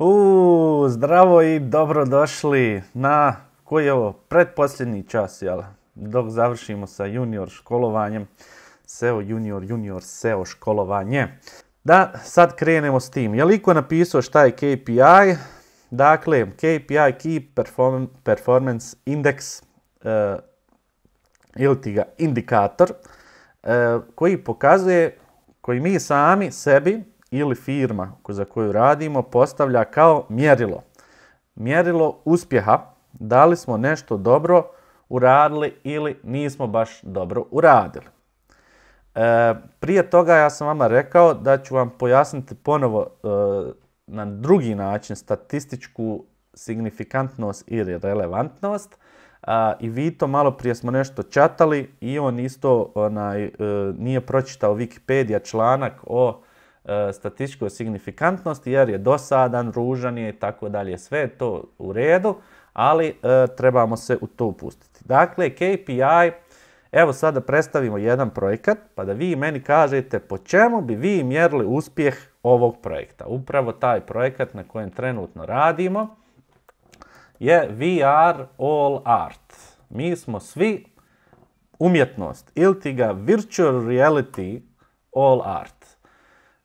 U, zdravo i dobrodošli na koji je ovo pretposljednji čas, jel? Dok završimo sa junior školovanjem, SEO junior, junior SEO školovanje. Da, sad krenemo s tim. Je li napisao šta je KPI? Dakle, KPI, Key Performance Index, e, ili ti ga indikator, e, koji pokazuje, koji mi sami sebi ili firma za koju radimo postavlja kao mjerilo. Mjerilo uspjeha, da li smo nešto dobro uradili ili nismo baš dobro uradili. E, prije toga ja sam vama rekao da ću vam pojasniti ponovo e, na drugi način statističku signifikantnost ili relevantnost. I vi to malo prije smo nešto čatali i on isto onaj, e, nije pročitao Wikipedia članak o E, statističkoj signifikantnosti jer je dosadan, ružan je i tako dalje. Sve je to u redu, ali e, trebamo se u to upustiti. Dakle, KPI, evo sada predstavimo jedan projekat pa da vi meni kažete po čemu bi vi mjerili uspjeh ovog projekta. Upravo taj projekat na kojem trenutno radimo je VR All Art. Mi smo svi umjetnost ili ti ga Virtual Reality All Art.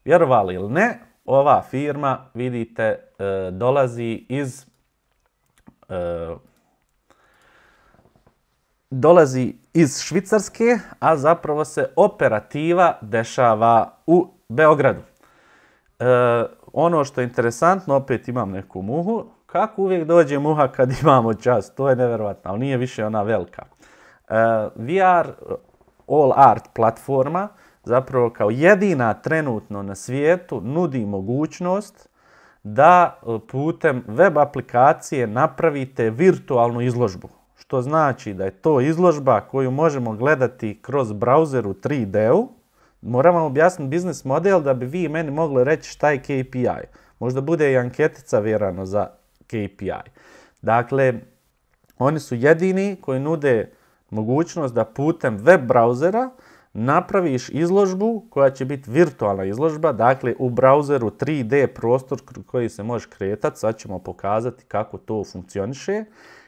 Vjerovali ili ne, ova firma, vidite, e, dolazi iz e, dolazi iz Švicarske, a zapravo se operativa dešava u Beogradu. E, ono što je interesantno, opet imam neku muhu, kako uvijek dođe muha kad imamo čas, to je neverovatno, ali nije više ona velika. VR All Art platforma zapravo kao jedina trenutno na svijetu nudi mogućnost da e, putem web aplikacije napravite virtualnu izložbu. Što znači da je to izložba koju možemo gledati kroz browser u 3D-u. Moram vam objasniti biznis model da bi vi i meni mogli reći šta je KPI. Možda bude i anketica vjerano za KPI. Dakle, oni su jedini koji nude mogućnost da putem web brauzera napraviš izložbu koja će biti virtualna izložba, dakle u browseru 3D prostor koji se možeš kretati, sad ćemo pokazati kako to funkcioniše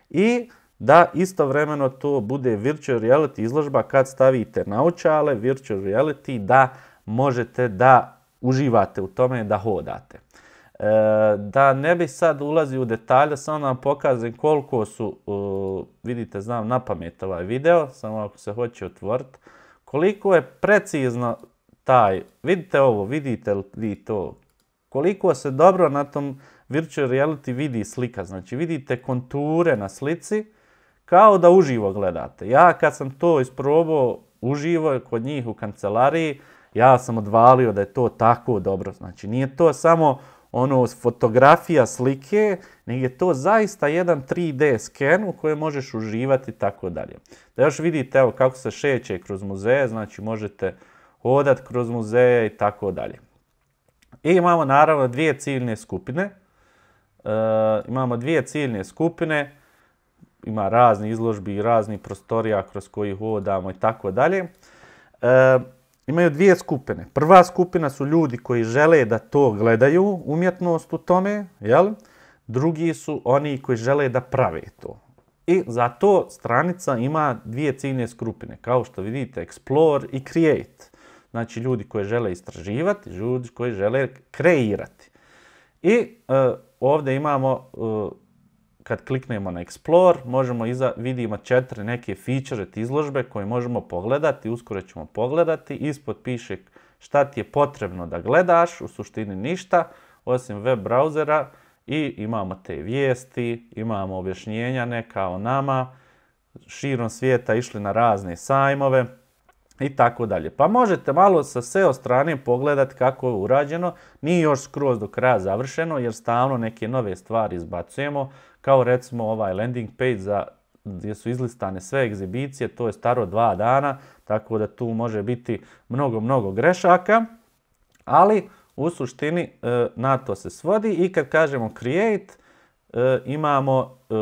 i da istovremeno to bude virtual reality izložba kad stavite naučale virtual reality da možete da uživate u tome da hodate. E, da ne bi sad ulazio u detalje, samo vam pokazem koliko su, vidite znam napamet ovaj video, samo ako se hoće otvoriti, koliko je precizno taj, vidite ovo, vidite li vi to? Koliko se dobro na tom virtual reality vidi slika, znači vidite konture na slici kao da uživo gledate. Ja kad sam to isprobao uživo kod njih u kancelariji, ja sam odvalio da je to tako dobro. Znači nije to samo ono fotografija slike, nego je to zaista jedan 3D sken u kojem možeš uživati i tako dalje. Da još vidite evo kako se šeće kroz muzeje, znači možete hodati kroz muzeje i tako dalje. I imamo naravno dvije ciljne skupine. E, imamo dvije ciljne skupine. Ima razni izložbi i razni prostorija kroz koji hodamo i tako dalje. E, imaju dvije skupine. Prva skupina su ljudi koji žele da to gledaju, umjetnost u tome, jel? Drugi su oni koji žele da prave to. I zato stranica ima dvije ciljne skupine, kao što vidite, Explore i Create. Znači ljudi koji žele istraživati, ljudi koji žele kreirati. I e, ovdje imamo e, kad kliknemo na Explore, možemo iza, vidimo četiri neke feature izložbe koje možemo pogledati, uskoro ćemo pogledati. Ispod piše šta ti je potrebno da gledaš, u suštini ništa, osim web brauzera i imamo te vijesti, imamo objašnjenja neka o nama, širom svijeta išli na razne sajmove i tako dalje. Pa možete malo sa o strane pogledati kako je urađeno, nije još skroz do kraja završeno jer stalno neke nove stvari izbacujemo, kao recimo ovaj landing page za gdje su izlistane sve egzibicije, to je staro dva dana, tako da tu može biti mnogo, mnogo grešaka, ali u suštini e, na to se svodi i kad kažemo create, e, imamo e,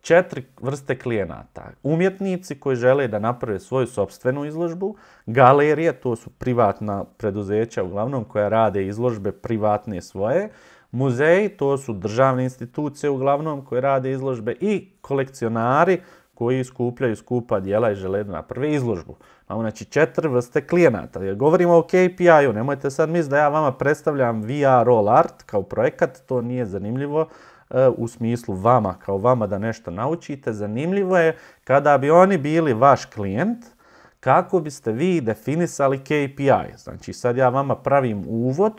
četiri vrste klijenata. Umjetnici koji žele da naprave svoju sobstvenu izložbu, galerije, to su privatna preduzeća uglavnom koja rade izložbe privatne svoje, Muzeji, to su državne institucije uglavnom koje rade izložbe i kolekcionari koji skupljaju skupa dijela i žele na prvi izložbu. Imamo znači četiri vrste klijenata. Jer govorimo o KPI-u, nemojte sad misliti da ja vama predstavljam VR All Art kao projekat, to nije zanimljivo e, u smislu vama, kao vama da nešto naučite. Zanimljivo je kada bi oni bili vaš klijent, kako biste vi definisali KPI. Znači sad ja vama pravim uvod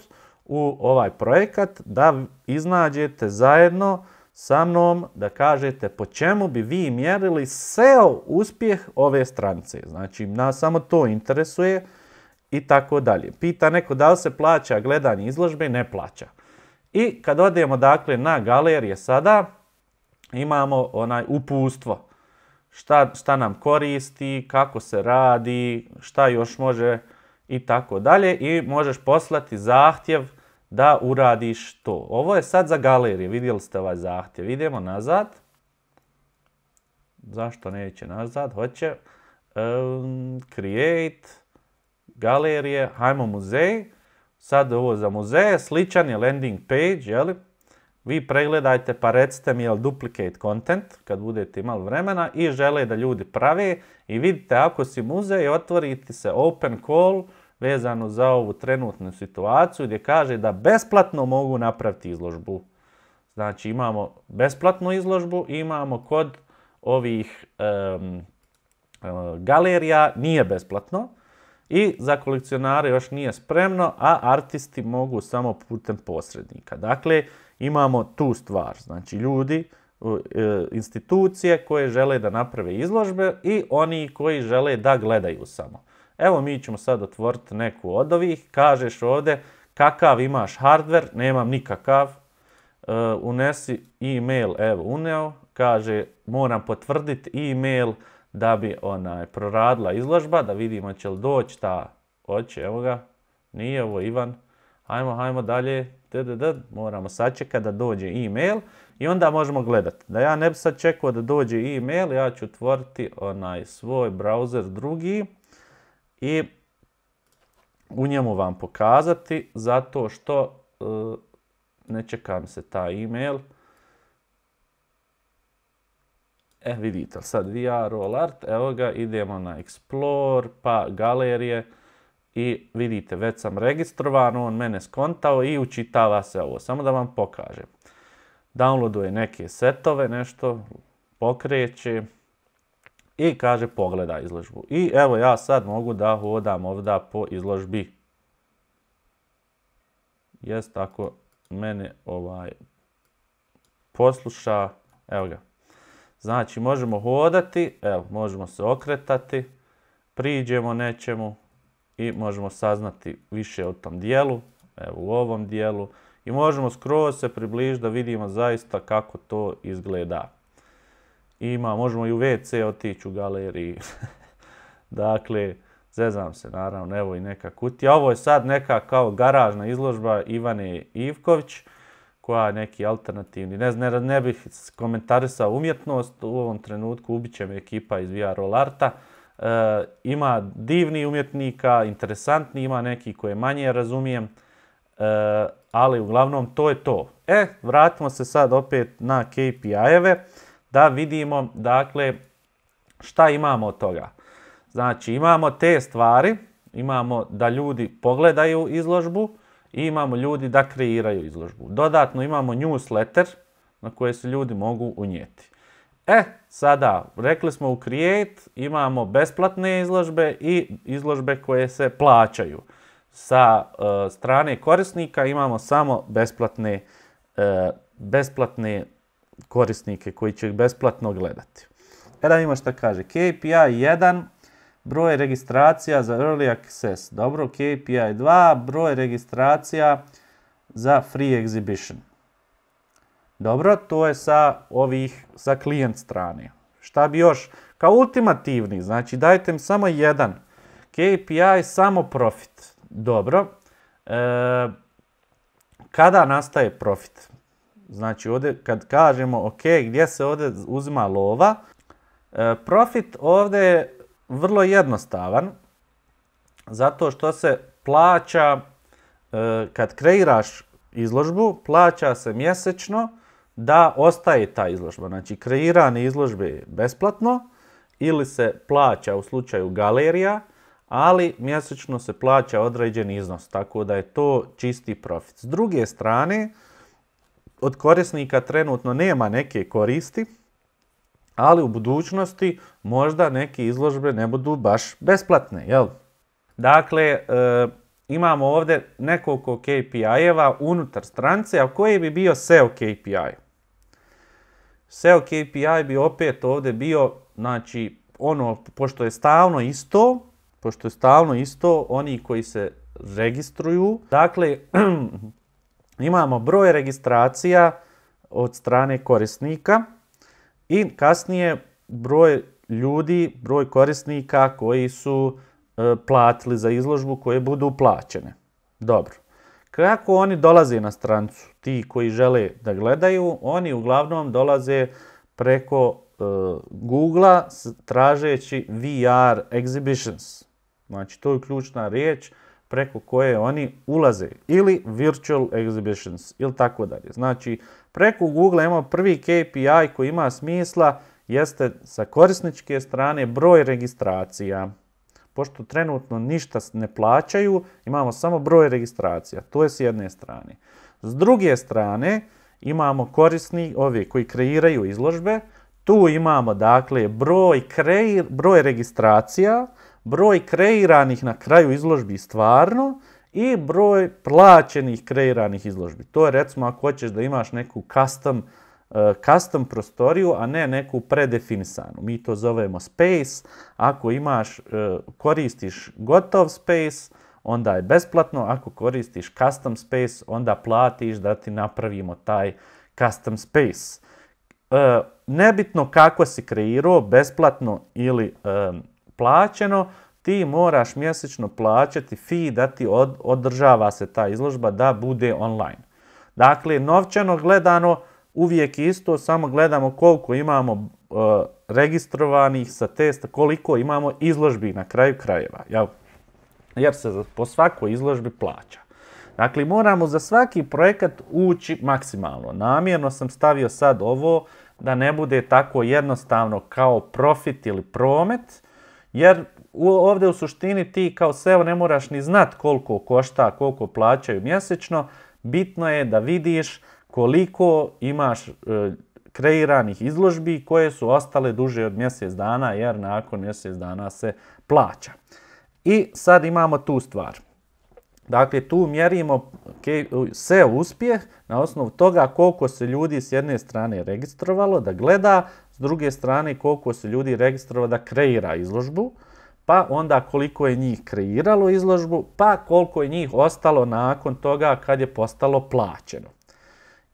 u ovaj projekat da iznađete zajedno sa mnom da kažete po čemu bi vi mjerili SEO uspjeh ove stranice. Znači, nas samo to interesuje i tako dalje. Pita neko da li se plaća gledanje izložbe, ne plaća. I kad odemo dakle na galerije sada, imamo onaj upustvo. Šta, šta nam koristi, kako se radi, šta još može i tako dalje i možeš poslati zahtjev da uradiš to. Ovo je sad za galerije, vidjeli ste ovaj zahtjev. Idemo nazad. Zašto neće nazad? Hoće create, galerije, hajmo muzej. Sad ovo za muzeje, sličan je landing page, jeli? Vi pregledajte pa recite mi jel duplicate content kad budete imali vremena i žele da ljudi prave i vidite ako si muzej otvori ti se open call vezano za ovu trenutnu situaciju gdje kaže da besplatno mogu napraviti izložbu. Znači imamo besplatnu izložbu, imamo kod ovih galerija nije besplatno i za kolekcionare još nije spremno, a artisti mogu samo putem posrednika. Dakle, imamo tu stvar, znači ljudi, e, institucije koje žele da naprave izložbe i oni koji žele da gledaju samo. Evo mi ćemo sad otvoriti neku od ovih, kažeš ovdje kakav imaš hardware, nemam nikakav, e, unesi e-mail, evo uneo, kaže moram potvrditi e-mail da bi onaj proradila izložba, da vidimo će li doći ta, hoće, evo ga, nije ovo Ivan, hajmo, hajmo dalje, moramo sačekati da dođe e-mail i onda možemo gledati. Da ja ne bi sad čekao da dođe e-mail, ja ću otvoriti onaj svoj browser drugi, i u njemu vam pokazati zato što e, ne čekam se taj email. E, vidite, sad VR Roll Art, evo ga, idemo na Explore, pa galerije i vidite, već sam registrovan, on mene skontao i učitava se ovo. Samo da vam pokažem. Downloaduje neke setove, nešto pokreće i kaže pogleda izložbu. I evo ja sad mogu da hodam ovdje po izložbi. Jest tako mene ovaj posluša, evo ga. Znači možemo hodati, evo možemo se okretati, priđemo nečemu i možemo saznati više o tom dijelu, evo u ovom dijelu. I možemo skroz se približiti da vidimo zaista kako to izgleda ima, možemo i u WC otići u galeriji. dakle, zezam se naravno, evo i neka kutija. Ovo je sad neka kao garažna izložba Ivane Ivković, koja je neki alternativni, ne, znam, ne bih komentarisao umjetnost, u ovom trenutku ubit će me ekipa iz VR Rolarta. E, ima divni umjetnika, interesantni, ima neki koje manje razumijem, e, ali uglavnom to je to. E, vratimo se sad opet na KPI-eve da vidimo dakle šta imamo od toga. Znači imamo te stvari, imamo da ljudi pogledaju izložbu i imamo ljudi da kreiraju izložbu. Dodatno imamo newsletter na koje se ljudi mogu unijeti. E, sada, rekli smo u Create imamo besplatne izložbe i izložbe koje se plaćaju. Sa e, strane korisnika imamo samo besplatne, e, besplatne korisnike koji će ih besplatno gledati. E da vidimo šta kaže. KPI 1, broj registracija za early access. Dobro, KPI 2, broj registracija za free exhibition. Dobro, to je sa ovih, sa klijent strane. Šta bi još? Kao ultimativni, znači dajte im samo jedan. KPI samo profit. Dobro. E, kada nastaje profit? Znači ovdje kad kažemo ok gdje se ovdje uzima lova, e, profit ovdje je vrlo jednostavan zato što se plaća e, kad kreiraš izložbu, plaća se mjesečno da ostaje ta izložba. Znači kreirane izložbe je besplatno ili se plaća u slučaju galerija, ali mjesečno se plaća određen iznos, tako da je to čisti profit. S druge strane, od korisnika trenutno nema neke koristi, ali u budućnosti možda neke izložbe ne budu baš besplatne, jel? Dakle, e, imamo ovdje nekoliko KPI-eva unutar strance, a koji bi bio SEO KPI? SEO KPI bi opet ovdje bio, znači, ono, pošto je stalno isto, pošto je stalno isto, oni koji se registruju, dakle, imamo broj registracija od strane korisnika i kasnije broj ljudi, broj korisnika koji su e, platili za izložbu, koje budu plaćene. Dobro. Kako oni dolaze na strancu, ti koji žele da gledaju, oni uglavnom dolaze preko e, Google-a tražeći VR exhibitions. Znači, to je ključna riječ preko koje oni ulaze ili virtual exhibitions ili tako dalje. Znači preko Google imamo prvi KPI koji ima smisla jeste sa korisničke strane broj registracija. Pošto trenutno ništa ne plaćaju, imamo samo broj registracija. To je s jedne strane. S druge strane, imamo korisni, ovi koji kreiraju izložbe, tu imamo dakle broj, broj registracija, broj kreiranih na kraju izložbi stvarno i broj plaćenih kreiranih izložbi. To je recimo ako hoćeš da imaš neku custom, eh, custom prostoriju, a ne neku predefinisanu. Mi to zovemo space. Ako imaš, eh, koristiš gotov space, onda je besplatno. Ako koristiš custom space, onda platiš da ti napravimo taj custom space. Eh, nebitno kako si kreirao, besplatno ili plaćeno, ti moraš mjesečno plaćati fee da ti održava se ta izložba da bude online. Dakle, novčano gledano uvijek isto, samo gledamo koliko imamo e, registrovanih sa testa, koliko imamo izložbi na kraju krajeva. Ja Jer se po svakoj izložbi plaća. Dakle, moramo za svaki projekat ući maksimalno. Namjerno sam stavio sad ovo da ne bude tako jednostavno kao profit ili promet, jer ovdje u suštini ti kao SEO ne moraš ni znat koliko košta, koliko plaćaju mjesečno. Bitno je da vidiš koliko imaš e, kreiranih izložbi koje su ostale duže od mjesec dana jer nakon mjesec dana se plaća. I sad imamo tu stvar. Dakle, tu mjerimo SEO uspjeh na osnovu toga koliko se ljudi s jedne strane registrovalo da gleda, s druge strane, koliko se ljudi registrova da kreira izložbu, pa onda koliko je njih kreiralo izložbu, pa koliko je njih ostalo nakon toga kad je postalo plaćeno.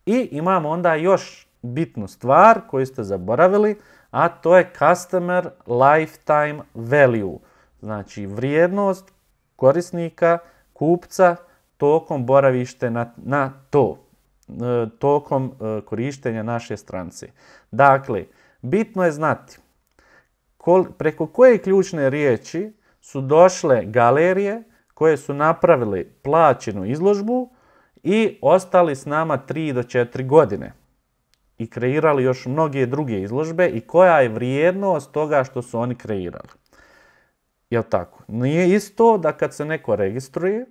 I imamo onda još bitnu stvar koju ste zaboravili, a to je Customer Lifetime Value. Znači vrijednost korisnika, kupca tokom boravište na, na to, e, tokom e, korištenja naše strance. Dakle, Bitno je znati kol, preko koje ključne riječi su došle galerije koje su napravili plaćenu izložbu i ostali s nama 3 do 4 godine i kreirali još mnoge druge izložbe i koja je vrijednost toga što su oni kreirali. Jel tako? Nije isto da kad se neko registruje,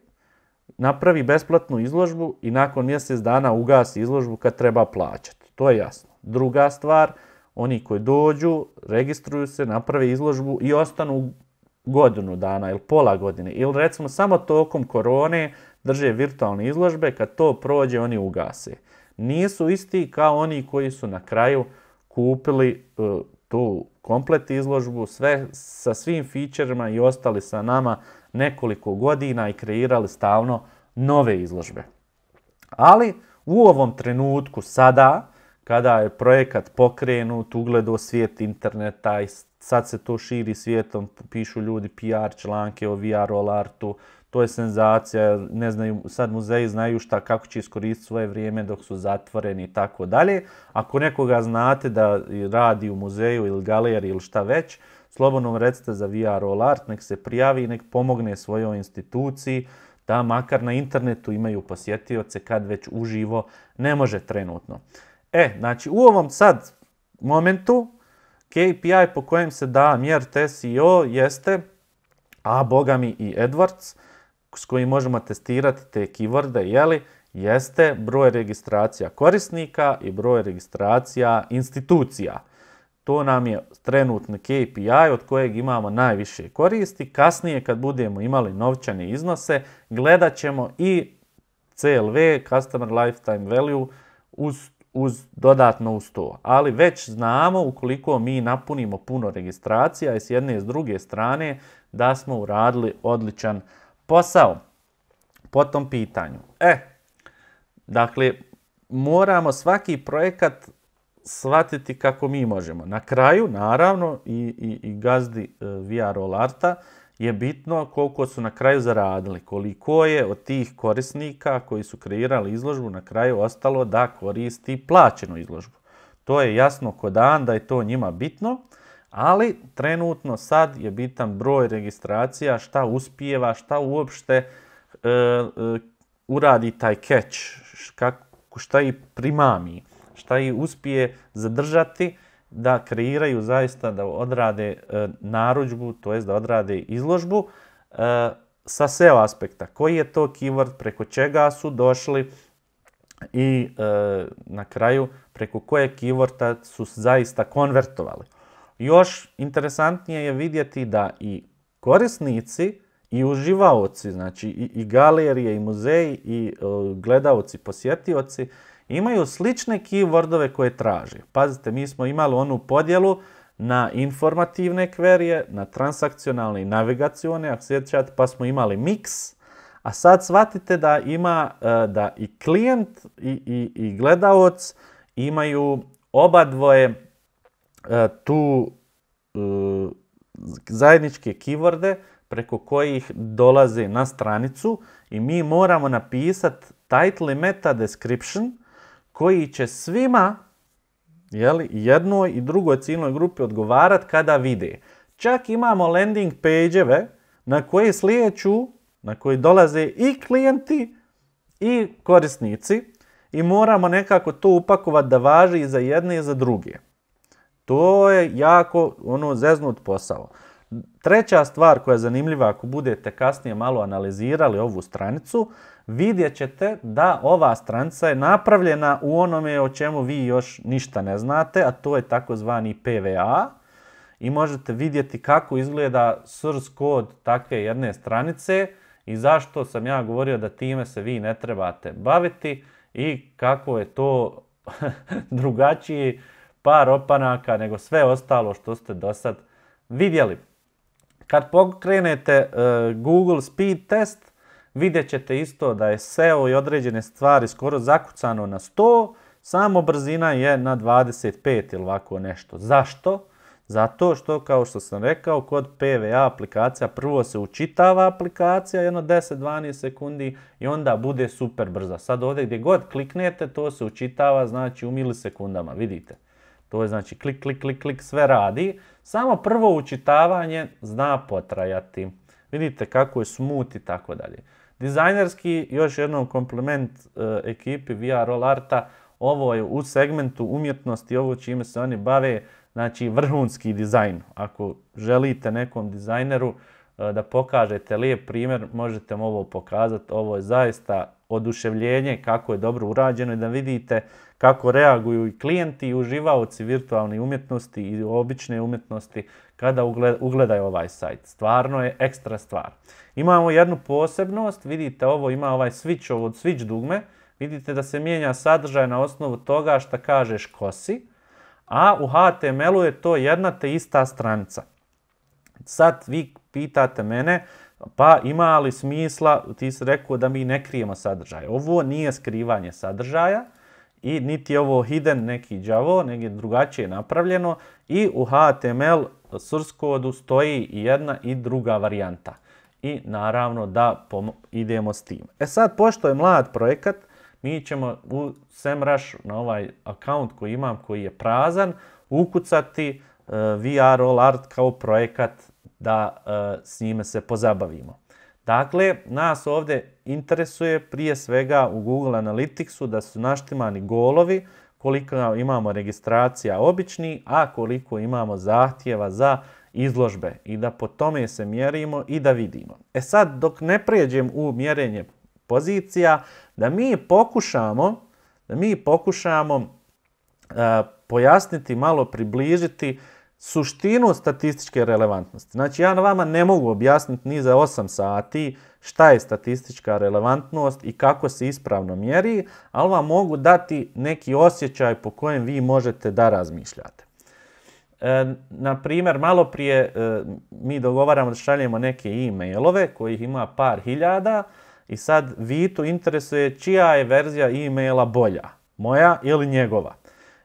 napravi besplatnu izložbu i nakon mjesec dana ugasi izložbu kad treba plaćati. To je jasno. Druga stvar, oni koji dođu, registruju se, naprave izložbu i ostanu godinu dana ili pola godine. Ili recimo samo tokom korone drže virtualne izložbe, kad to prođe oni ugase. Nisu isti kao oni koji su na kraju kupili e, tu komplet izložbu, sve sa svim fičerima i ostali sa nama nekoliko godina i kreirali stalno nove izložbe. Ali u ovom trenutku sada kada je projekat pokrenut, ugledo svijet interneta i sad se to širi svijetom, pišu ljudi PR članke o VR Artu, to je senzacija, ne znaju, sad muzeji znaju šta, kako će iskoristiti svoje vrijeme dok su zatvoreni i tako dalje. Ako nekoga znate da radi u muzeju ili galeriji ili šta već, slobodno recite za VR All Art, nek se prijavi, nek pomogne svojoj instituciji, da makar na internetu imaju posjetioce kad već uživo ne može trenutno. E, znači u ovom sad momentu KPI po kojem se da mjer SEO e jeste, a boga mi i Edwards, s kojim možemo testirati te keyworde, jeli, jeste broj registracija korisnika i broj registracija institucija. To nam je trenutni KPI od kojeg imamo najviše koristi. Kasnije kad budemo imali novčane iznose, gledat ćemo i CLV, Customer Lifetime Value, uz uz dodatno uz to. Ali već znamo ukoliko mi napunimo puno registracija i s jedne i s druge strane da smo uradili odličan posao po tom pitanju. E, dakle, moramo svaki projekat shvatiti kako mi možemo. Na kraju, naravno, i, gazdi e, VR Olarta, je bitno koliko su na kraju zaradili, koliko je od tih korisnika koji su kreirali izložbu na kraju ostalo da koristi plaćenu izložbu. To je jasno kod dan da je to njima bitno, ali trenutno sad je bitan broj registracija, šta uspijeva, šta uopšte e, e, uradi taj catch, šta i primami, šta i uspije zadržati, da kreiraju zaista, da odrade e, narudžbu, to jest da odrade izložbu e, sa SEO aspekta. Koji je to keyword, preko čega su došli i e, na kraju preko koje keyworda su zaista konvertovali. Još interesantnije je vidjeti da i korisnici i uživaoci, znači i, i galerije i muzeji i gledaoci, posjetioci, imaju slične keywordove koje traži. Pazite, mi smo imali onu podjelu na informativne kverije, na transakcionalne i navigacione, ako sjećate, pa smo imali mix. A sad shvatite da ima, e, da i klijent i, i, imaju oba dvoje e, tu e, zajedničke keyworde preko kojih dolaze na stranicu i mi moramo napisati title meta description koji će svima jeli, jednoj i drugoj ciljnoj grupi odgovarati kada vide. Čak imamo landing page na koje slijeću, na koji dolaze i klijenti i korisnici i moramo nekako to upakovati da važi i za jedne i za druge. To je jako ono zeznut posao. Treća stvar koja je zanimljiva ako budete kasnije malo analizirali ovu stranicu, vidjet ćete da ova stranica je napravljena u onome o čemu vi još ništa ne znate, a to je takozvani PVA. I možete vidjeti kako izgleda source kod takve jedne stranice i zašto sam ja govorio da time se vi ne trebate baviti i kako je to drugačiji par opanaka nego sve ostalo što ste do sad vidjeli. Kad pokrenete e, Google Speed test, vidjet ćete isto da je SEO i određene stvari skoro zakucano na 100, samo brzina je na 25 ili ovako nešto. Zašto? Zato što, kao što sam rekao, kod PVA aplikacija prvo se učitava aplikacija jedno 10-12 sekundi i onda bude super brza. Sad ovdje gdje god kliknete, to se učitava znači u milisekundama, vidite. To je znači klik, klik, klik, klik, sve radi. Samo prvo učitavanje zna potrajati. Vidite kako je smut i tako dalje. Dizajnerski, još jednom komplement e, ekipi VR All Arta, ovo je u segmentu umjetnosti, ovo čime se oni bave, znači vrhunski dizajn. Ako želite nekom dizajneru e, da pokažete lijep primjer, možete mu ovo pokazati. Ovo je zaista oduševljenje kako je dobro urađeno i da vidite kako reaguju i klijenti i uživaoci virtualne umjetnosti i obične umjetnosti kada ugledaju ovaj sajt. Stvarno je ekstra stvar. Imamo jednu posebnost, vidite ovo ima ovaj switch, ovo switch dugme, vidite da se mijenja sadržaj na osnovu toga što kažeš kosi. si, a u HTML-u je to jedna te ista stranica. Sad vi pitate mene, pa ima li smisla, ti si rekao da mi ne krijemo sadržaj. Ovo nije skrivanje sadržaja, i niti je ovo hidden neki đavo, nego drugačije napravljeno i u HTML source kodu stoji i jedna i druga varijanta. I naravno da idemo s tim. E sad, pošto je mlad projekat, mi ćemo u SEMrush na ovaj account koji imam, koji je prazan, ukucati eh, VR All Art kao projekat da eh, s njime se pozabavimo. Dakle, nas ovdje interesuje prije svega u Google Analyticsu da su naštimani golovi, koliko imamo registracija obični, a koliko imamo zahtjeva za izložbe i da po tome se mjerimo i da vidimo. E sad, dok ne prijeđem u mjerenje pozicija, da mi pokušamo, da mi pokušamo pojasniti, malo približiti suštinu statističke relevantnosti. Znači ja na vama ne mogu objasniti ni za 8 sati šta je statistička relevantnost i kako se ispravno mjeri, ali vam mogu dati neki osjećaj po kojem vi možete da razmišljate. E, na primjer, malo prije e, mi dogovaramo da šaljemo neke e-mailove kojih ima par hiljada i sad vi tu interesuje čija je verzija e-maila bolja, moja ili njegova.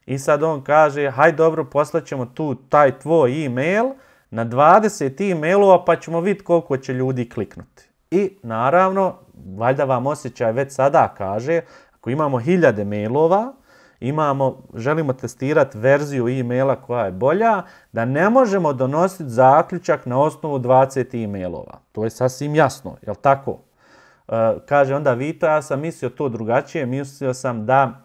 I sad on kaže, haj dobro, ćemo tu taj tvoj e-mail na 20 e-mailova pa ćemo vidjeti koliko će ljudi kliknuti. I naravno, valjda vam osjećaj već sada kaže, ako imamo hiljade mailova, imamo, želimo testirati verziju e-maila koja je bolja, da ne možemo donositi zaključak na osnovu 20 e-mailova. To je sasvim jasno, jel tako? E, kaže onda Vito, ja sam mislio to drugačije, mislio sam da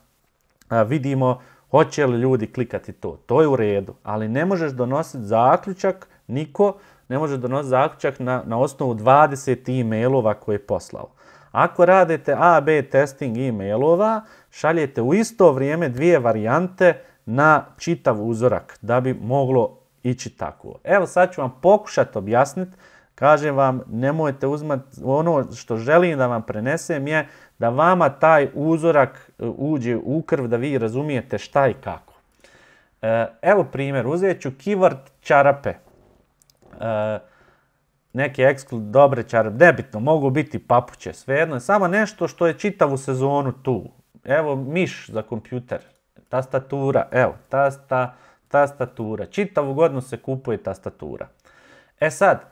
vidimo Hoće li ljudi klikati to? To je u redu, ali ne možeš donositi zaključak, niko ne može donositi zaključak na, na osnovu 20 e-mailova koje je poslao. Ako radite A-B testing e-mailova, šaljete u isto vrijeme dvije varijante na čitav uzorak da bi moglo ići tako. Evo sad ću vam pokušati objasniti. Kažem vam, nemojte uzmati, ono što želim da vam prenesem je da vama taj uzorak uđe u krv da vi razumijete šta i kako. E, evo primjer, uzet ću čarape. E, neke dobre čarape, nebitno, mogu biti papuće, svejedno. Samo nešto što je čitavu sezonu tu. Evo miš za kompjuter, tastatura, evo, tasta, tastatura. Čitavu godinu se kupuje tastatura. E sad, e,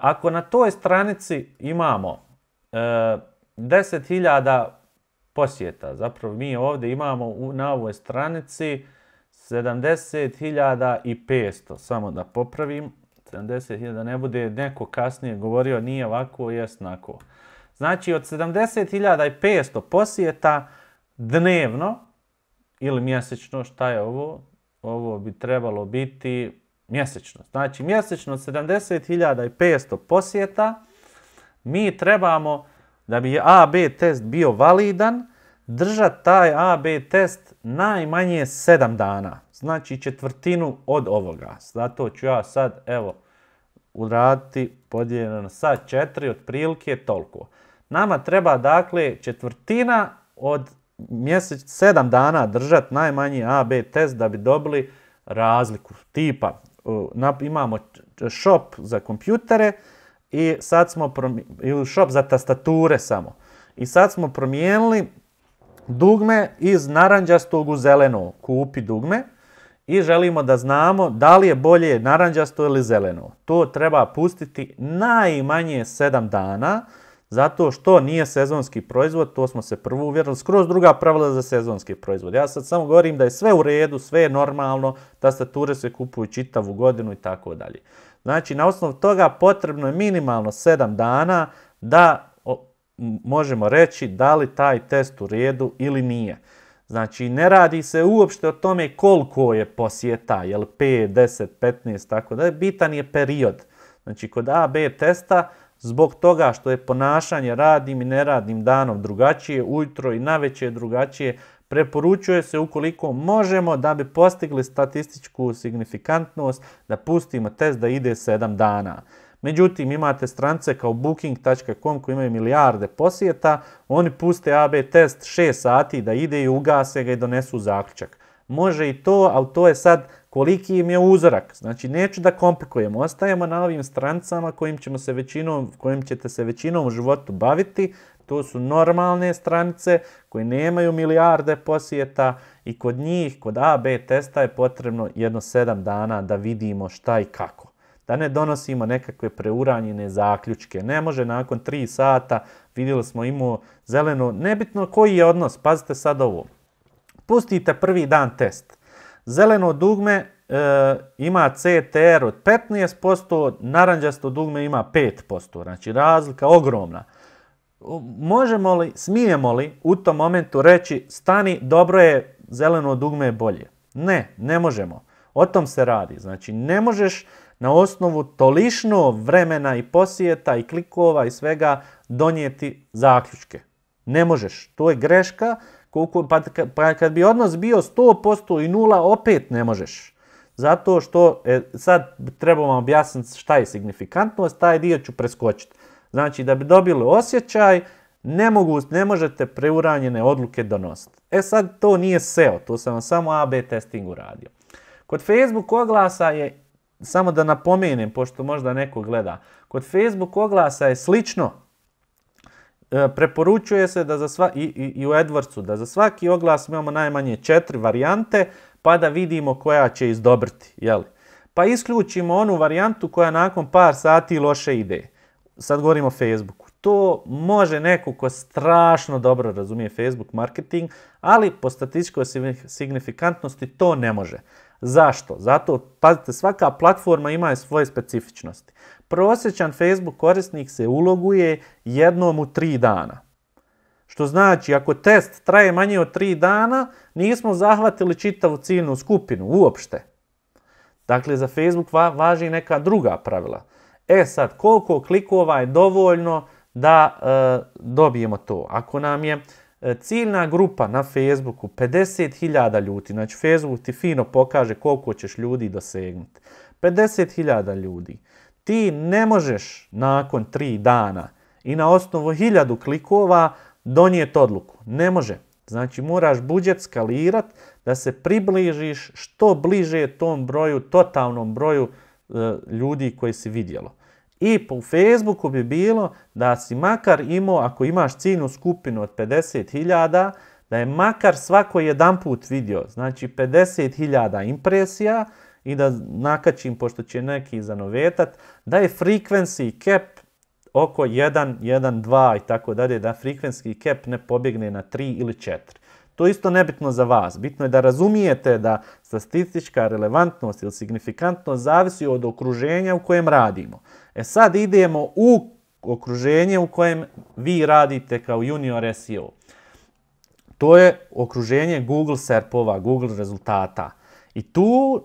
ako na toj stranici imamo 10.000 posjeta. Zapravo mi ovdje imamo na ovoj stranici 70.500, samo da popravim, 70.000 da ne bude neko kasnije govorio nije ovako, jest nako. Znači od 70.500 posjeta dnevno ili mjesečno, šta je ovo? Ovo bi trebalo biti mjesečno. Znači mjesečno 70.500 posjeta mi trebamo da bi AB test bio validan, držat taj AB test najmanje 7 dana. Znači četvrtinu od ovoga. Zato ću ja sad, evo, uraditi podijeljeno sa 4, otprilike toliko. Nama treba dakle četvrtina od mjesec 7 dana držat najmanji AB test da bi dobili razliku tipa. E, imamo shop za kompjutere, i sad smo, promijenili, shop za tastature samo. I sad smo promijenili dugme iz naranđastog u zeleno. Kupi dugme i želimo da znamo da li je bolje naranđasto ili zeleno. To treba pustiti najmanje 7 dana, zato što nije sezonski proizvod, to smo se prvo uvjerili, skroz druga pravila za sezonski proizvod. Ja sad samo govorim da je sve u redu, sve je normalno, tastature se kupuju čitavu godinu i tako dalje. Znači na osnovu toga potrebno je minimalno 7 dana da možemo reći da li taj test u redu ili nije. Znači ne radi se uopšte o tome koliko je posjeta, jel 5, 10, 15, tako da bitan je period. Znači kod B testa zbog toga što je ponašanje radim i neradnim danom drugačije, ujutro i navečer drugačije, Preporučuje se ukoliko možemo da bi postigli statističku signifikantnost da pustimo test da ide 7 dana. Međutim, imate strance kao booking.com koji imaju milijarde posjeta, oni puste AB test 6 sati da ide i ugase ga i donesu zaključak. Može i to, ali to je sad koliki im je uzorak. Znači, neću da komplikujemo. Ostajemo na ovim strancama kojim, ćemo se kojim ćete se većinom u životu baviti, to su normalne stranice koje nemaju milijarde posjeta i kod njih, kod AB testa je potrebno jedno sedam dana da vidimo šta i kako. Da ne donosimo nekakve preuranjene zaključke. Ne može nakon 3 sata, vidjeli smo imao zeleno, nebitno koji je odnos, pazite sad ovo. Pustite prvi dan test. Zeleno dugme e, ima CTR od 15%, naranđasto dugme ima 5%. Znači razlika ogromna možemo li, smijemo li u tom momentu reći stani, dobro je, zeleno dugme je bolje? Ne, ne možemo. O tom se radi. Znači, ne možeš na osnovu tolišno vremena i posjeta i klikova i svega donijeti zaključke. Ne možeš. To je greška. Pa, pa, kad bi odnos bio 100% i nula, opet ne možeš. Zato što, e, sad trebamo objasniti šta je signifikantnost, taj dio ću preskočiti. Znači, da bi dobili osjećaj, ne, mogu, ne možete preuranjene odluke donositi. E sad, to nije SEO, to sam vam samo AB testing uradio. Kod Facebook oglasa je, samo da napomenem, pošto možda neko gleda, kod Facebook oglasa je slično, e, preporučuje se da za i, i, u AdWordsu, da za svaki oglas imamo najmanje četiri varijante, pa da vidimo koja će izdobriti, jeli? Pa isključimo onu varijantu koja nakon par sati loše ide sad govorimo o Facebooku. To može neko ko strašno dobro razumije Facebook marketing, ali po statističkoj signifikantnosti to ne može. Zašto? Zato, pazite, svaka platforma ima svoje specifičnosti. Prosječan Facebook korisnik se uloguje jednom u tri dana. Što znači, ako test traje manje od tri dana, nismo zahvatili čitavu ciljnu skupinu uopšte. Dakle, za Facebook važi neka druga pravila. E sad, koliko klikova je dovoljno da e, dobijemo to? Ako nam je e, ciljna grupa na Facebooku 50.000 ljudi, znači Facebook ti fino pokaže koliko ćeš ljudi dosegnuti. 50.000 ljudi. Ti ne možeš nakon tri dana i na osnovu hiljadu klikova donijeti odluku. Ne može. Znači moraš budžet skalirat da se približiš što bliže tom broju, totalnom broju e, ljudi koji si vidjelo. I po Facebooku bi bilo da si makar imao, ako imaš ciljnu skupinu od 50.000, da je makar svako jedan put vidio, znači 50.000 impresija i da nakačim, pošto će neki zanovetat, da je frequency cap oko 1, 1, 2 i tako dalje, da frekvenski cap ne pobjegne na 3 ili 4. To isto nebitno za vas. Bitno je da razumijete da statistička relevantnost ili signifikantnost zavisi od okruženja u kojem radimo. E sad idemo u okruženje u kojem vi radite kao junior SEO. To je okruženje Google serpova, Google rezultata. I tu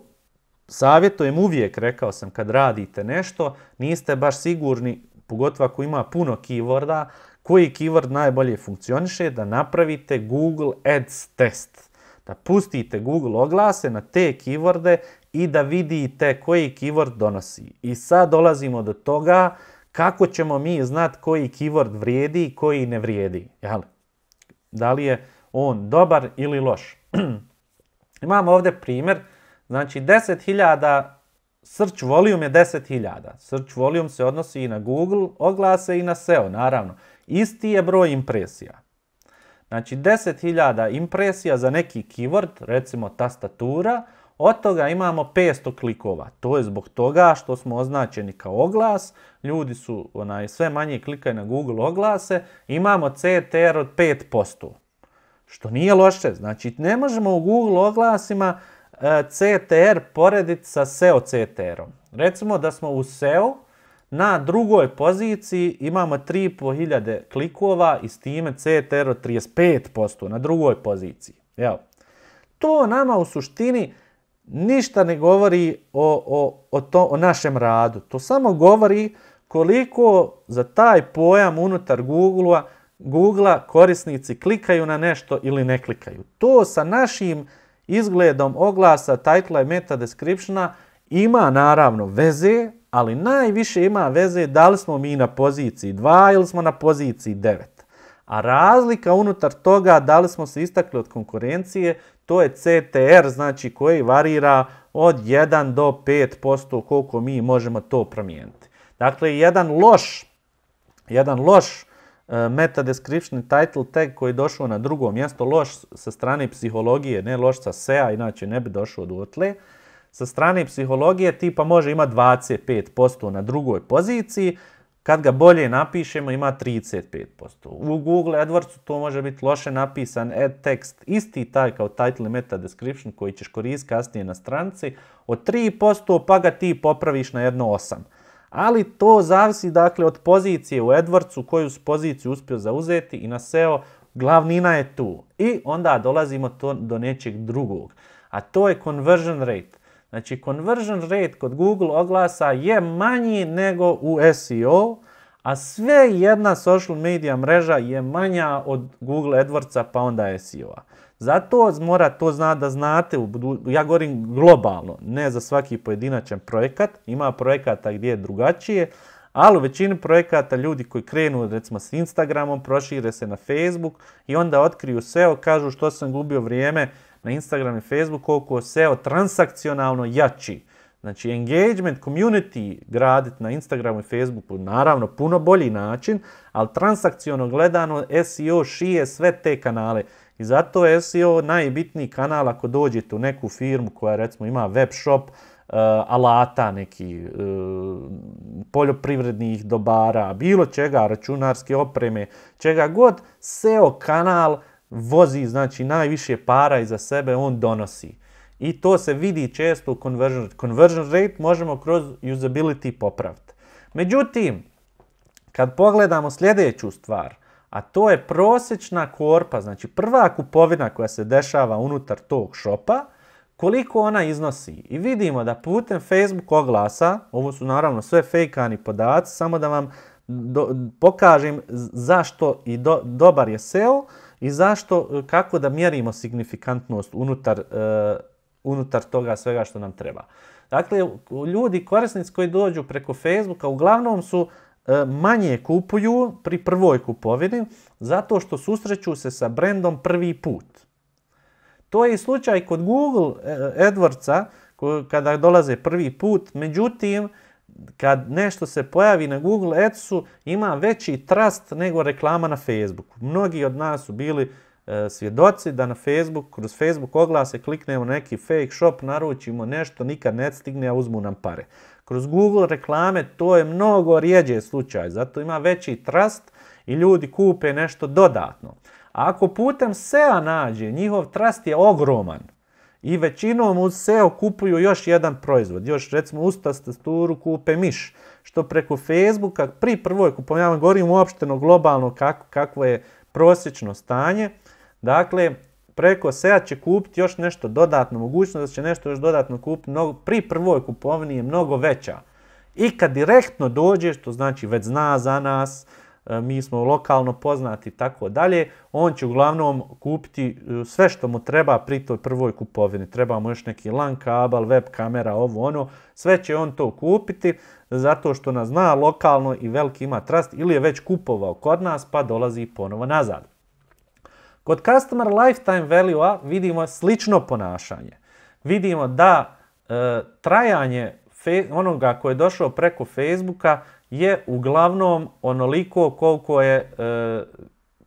savjetujem uvijek, rekao sam, kad radite nešto, niste baš sigurni, pogotovo ako ima puno keyworda, koji keyword najbolje funkcioniše, da napravite Google Ads test. Da pustite Google oglase na te keyworde i da vidite koji keyword donosi. I sad dolazimo do toga kako ćemo mi znat koji keyword vrijedi i koji ne vrijedi. Jel? Da li je on dobar ili loš? Imamo ovdje primjer. Znači 10.000 Search volume je 10.000. Search volume se odnosi i na Google oglase i na SEO, naravno. Isti je broj impresija. Znači 10.000 impresija za neki keyword, recimo tastatura, od toga imamo 500 klikova. To je zbog toga što smo označeni kao oglas. Ljudi su onaj, sve manje klikaju na Google oglase. Imamo CTR od 5%. Što nije loše. Znači ne možemo u Google oglasima e, CTR porediti sa SEO CTR-om. Recimo da smo u SEO na drugoj poziciji imamo 3500 klikova i s time CTR od 35% na drugoj poziciji. Evo. To nama u suštini ništa ne govori o, o, o, to, o našem radu. To samo govori koliko za taj pojam unutar Google-a Google korisnici klikaju na nešto ili ne klikaju. To sa našim izgledom oglasa, title i meta descriptiona ima naravno veze, ali najviše ima veze da li smo mi na poziciji 2 ili smo na poziciji 9. A razlika unutar toga da li smo se istakli od konkurencije, to je CTR, znači koji varira od 1 do 5% koliko mi možemo to promijeniti. Dakle, jedan loš, jedan loš e, meta description title tag koji je došao na drugo mjesto, loš sa strane psihologije, ne loš sa SEA, inače ne bi došao do otle. Sa strane psihologije tipa može imati 25% na drugoj poziciji, kad ga bolje napišemo ima 35%. U Google AdWordsu to može biti loše napisan ad tekst, isti taj kao title meta description koji ćeš koristiti kasnije na stranici, od 3% pa ga ti popraviš na jedno 8%. Ali to zavisi dakle od pozicije u AdWordsu, koju poziciju uspio zauzeti i na SEO glavnina je tu. I onda dolazimo to do nečeg drugog, a to je conversion rate. Znači, conversion rate kod Google oglasa je manji nego u SEO, a sve jedna social media mreža je manja od Google AdWordsa pa onda SEO-a. Zato mora to zna da znate, ja govorim globalno, ne za svaki pojedinačan projekat, ima projekata gdje je drugačije, ali u većini projekata ljudi koji krenu recimo s Instagramom, prošire se na Facebook i onda otkriju SEO, kažu što sam gubio vrijeme, na Instagram i Facebook koliko SEO transakcionalno jači. Znači, engagement community graditi na Instagramu i Facebooku, naravno, puno bolji način, ali transakcionalno gledano SEO šije sve te kanale. I zato je SEO najbitniji kanal ako dođete u neku firmu koja recimo ima web shop, e, alata neki, e, poljoprivrednih dobara, bilo čega, računarske opreme, čega god, SEO kanal vozi znači najviše para iza sebe, on donosi. I to se vidi često u conversion rate. Conversion rate možemo kroz usability popraviti. Međutim, kad pogledamo sljedeću stvar, a to je prosječna korpa, znači prva kupovina koja se dešava unutar tog šopa, koliko ona iznosi. I vidimo da putem Facebook oglasa, ovo su naravno sve fejkani podaci, samo da vam pokažem zašto i dobar je SEO, i zašto, kako da mjerimo signifikantnost unutar, e, unutar toga svega što nam treba. Dakle, ljudi, korisnici koji dođu preko Facebooka uglavnom su e, manje kupuju pri prvoj kupovini zato što susreću se sa brendom prvi put. To je i slučaj kod Google AdWordsa e, kada dolaze prvi put, međutim kad nešto se pojavi na Google Adsu ima veći trust nego reklama na Facebooku. Mnogi od nas su bili e, svjedoci da na Facebook, kroz Facebook oglase kliknemo neki fake shop, naručimo nešto, nikad ne stigne, a uzmu nam pare. Kroz Google reklame to je mnogo rijeđe slučaj, zato ima veći trust i ljudi kupe nešto dodatno. A ako putem SEA nađe, njihov trust je ogroman i većinom uz SEO kupuju još jedan proizvod. Još recimo uz tastaturu kupe miš, što preko Facebooka pri prvoj kupovini, ja govorim uopšteno globalno kako, kakvo je prosječno stanje, dakle preko SEA će kupiti još nešto dodatno, mogućnost da će nešto još dodatno kupiti pri prvoj kupovini je mnogo veća. I kad direktno dođe, što znači već zna za nas, E, mi smo lokalno poznati i tako dalje, on će uglavnom kupiti e, sve što mu treba pri toj prvoj kupovini. Treba mu još neki LAN kabel, web kamera, ovo ono, sve će on to kupiti zato što nas zna lokalno i veliki ima trust ili je već kupovao kod nas pa dolazi ponovo nazad. Kod Customer Lifetime Value-a vidimo slično ponašanje. Vidimo da e, trajanje onoga koji je došao preko Facebooka je uglavnom onoliko koliko je e,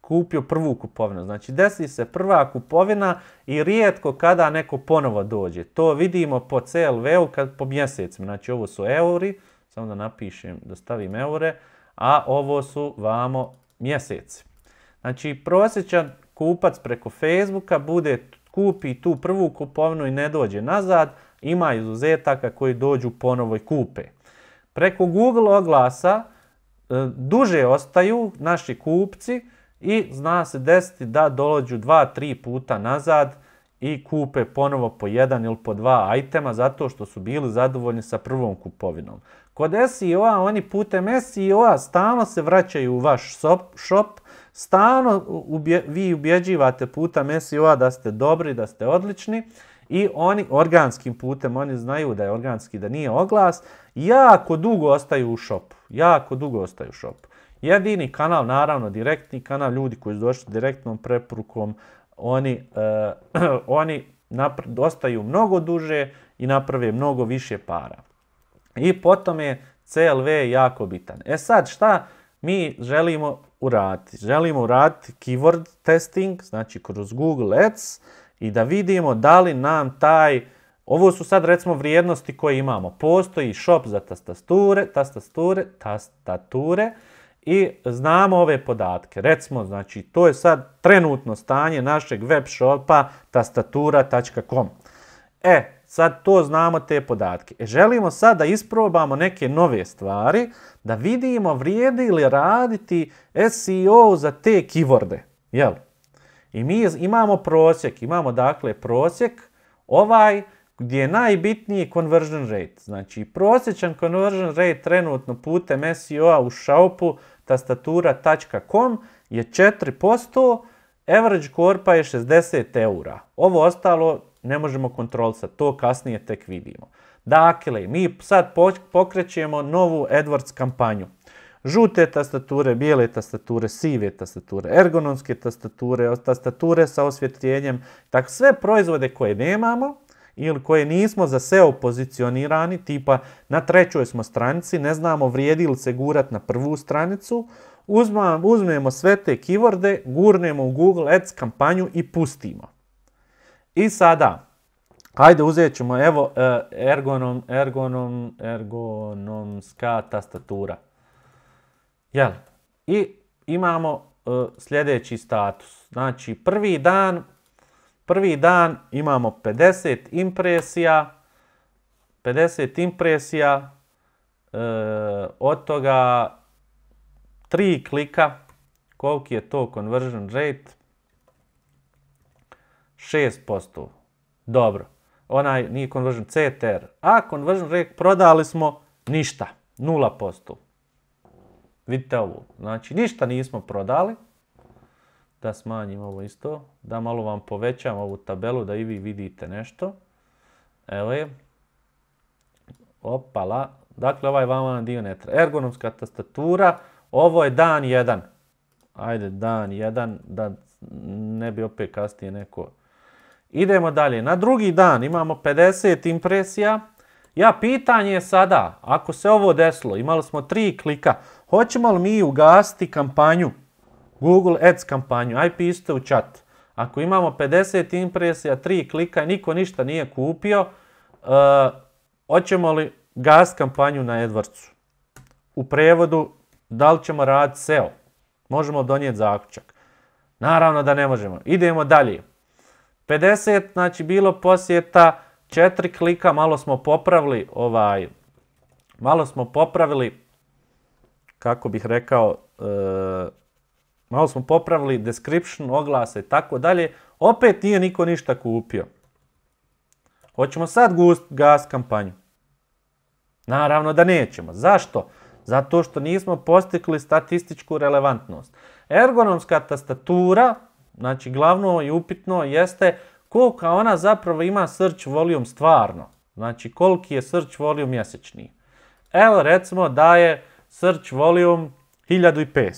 kupio prvu kupovinu. Znači desi se prva kupovina i rijetko kada neko ponovo dođe. To vidimo po CLV-u kad po mjesecima. Znači ovo su euri, samo da napišem, da stavim eure, a ovo su vamo mjeseci. Znači prosječan kupac preko Facebooka bude kupi tu prvu kupovinu i ne dođe nazad, ima izuzetaka koji dođu ponovo i kupe preko Google oglasa e, duže ostaju naši kupci i zna se desiti da dolođu dva, tri puta nazad i kupe ponovo po jedan ili po dva itema zato što su bili zadovoljni sa prvom kupovinom. Kod SEO-a, oni putem SEO-a stalno se vraćaju u vaš shop, stalno vi ubjeđivate putem SEO-a da ste dobri, da ste odlični i oni organskim putem, oni znaju da je organski, da nije oglas, jako dugo ostaju u šopu. Jako dugo ostaju u šopu. Jedini kanal, naravno, direktni kanal, ljudi koji su došli direktnom preporukom, oni, eh, oni ostaju mnogo duže i naprave mnogo više para. I potom je CLV jako bitan. E sad, šta mi želimo uraditi? Želimo uraditi keyword testing, znači kroz Google Ads, i da vidimo da li nam taj, ovo su sad recimo vrijednosti koje imamo. Postoji shop za tastasture, tastasture, tastature i znamo ove podatke. Recimo, znači, to je sad trenutno stanje našeg web shopa tastatura.com. E, sad to znamo te podatke. E, želimo sad da isprobamo neke nove stvari, da vidimo vrijedi li raditi SEO za te keyworde. Jel? I mi imamo prosjek, imamo dakle prosjek ovaj gdje je najbitniji conversion rate. Znači prosječan conversion rate trenutno putem SEO-a u šaupu tastatura.com je 4%, average korpa je 60 eura. Ovo ostalo ne možemo kontrolisati, to kasnije tek vidimo. Dakle, mi sad pokrećemo novu AdWords kampanju žute tastature, bijele tastature, sive tastature, ergonomske tastature, tastature sa osvjetljenjem. Tak sve proizvode koje nemamo ili koje nismo za SEO pozicionirani, tipa na trećoj smo stranici, ne znamo vrijedi li se gurat na prvu stranicu, uzmemo sve te kivorde, gurnemo u Google Ads kampanju i pustimo. I sada, Hajde, uzet ćemo, evo, e, ergonom, ergonom, ergonomska tastatura. Jel? I imamo e, sljedeći status. Znači, prvi dan, prvi dan imamo 50 impresija, 50 impresija, e, od toga 3 klika, koliki je to conversion rate? 6%. Dobro. Onaj nije conversion CTR. A conversion rate prodali smo ništa. 0%. Vidite ovo. Znači, ništa nismo prodali. Da smanjim ovo isto. Da malo vam povećam ovu tabelu da i vi vidite nešto. Evo je. Opala. Dakle, ovaj vama dio ne treba. Ergonomska tastatura. Ovo je dan jedan, Ajde, dan jedan Da ne bi opet kasnije neko... Idemo dalje. Na drugi dan imamo 50 impresija. Ja, pitanje je sada, ako se ovo desilo, imali smo tri klika, Hoćemo li mi ugasiti kampanju, Google Ads kampanju, aj pišite u chat. Ako imamo 50 impresija, 3 klika, niko ništa nije kupio, e, hoćemo li gas kampanju na AdWordsu? U prevodu, da li ćemo raditi SEO? Možemo donijeti zaključak. Naravno da ne možemo. Idemo dalje. 50, znači bilo posjeta, 4 klika, malo smo popravili ovaj, malo smo popravili kako bih rekao, e, malo smo popravili description, oglasa i tako dalje, opet nije niko ništa kupio. Hoćemo sad gust, gas kampanju. Naravno da nećemo. Zašto? Zato što nismo postikli statističku relevantnost. Ergonomska tastatura, znači glavno i upitno jeste kolika ona zapravo ima search volume stvarno. Znači koliki je search volume mjesečni. Evo recimo da je search volume 1500.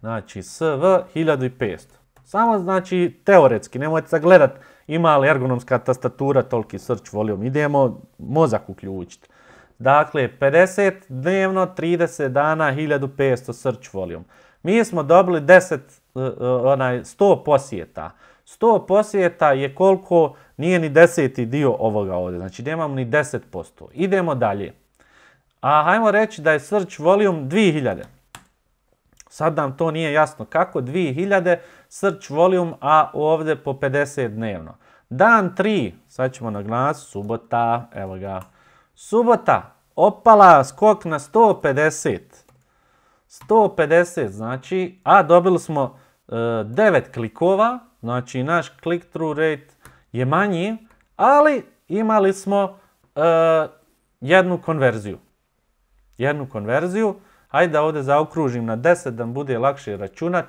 Znači SV 1500. Samo znači teoretski, nemojte sad gledat ima li ergonomska tastatura toliki search volume. Idemo mozak uključiti. Dakle, 50 dnevno, 30 dana, 1500 search volume. Mi smo dobili 10, e, e, onaj, 100 posjeta. 100 posjeta je koliko nije ni deseti dio ovoga ovdje. Znači, nemamo ni 10%. Idemo dalje a hajmo reći da je search volume 2000. Sad nam to nije jasno kako, 2000 search volume, a ovdje po 50 dnevno. Dan 3, sad ćemo na glas, subota, evo ga, subota, opala, skok na 150. 150 znači, a dobili smo 9 e, klikova, znači naš click through rate je manji, ali imali smo e, jednu konverziju jednu konverziju. Hajde da ovdje zaokružim na 10 da bude lakše računat.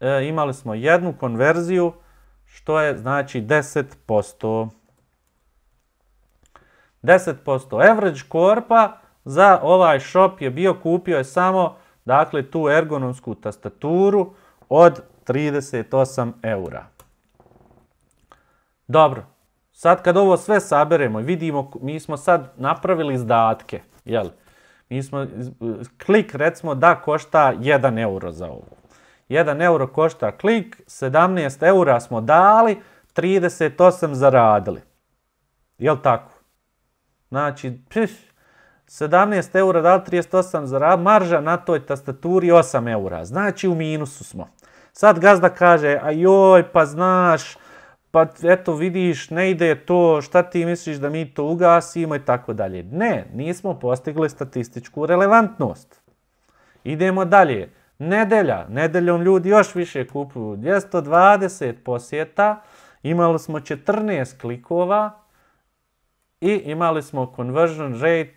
E, imali smo jednu konverziju što je znači 10%. 10% average korpa za ovaj shop je bio kupio je samo dakle tu ergonomsku tastaturu od 38 eura. Dobro, sad kad ovo sve saberemo i vidimo, mi smo sad napravili izdatke, jel' Mi smo, klik recimo da košta 1 euro za ovo. 1 euro košta klik, 17 eura smo dali, 38 zaradili. Jel tako? Znači, 17 eura dali, 38 zaradili, marža na toj tastaturi 8 eura. Znači u minusu smo. Sad gazda kaže, a joj, pa znaš, pa eto vidiš, ne ide to, šta ti misliš da mi to ugasimo i tako dalje. Ne, nismo postigli statističku relevantnost. Idemo dalje. Nedelja. Nedeljom ljudi još više kupuju. 220 posjeta, imali smo 14 klikova i imali smo conversion rate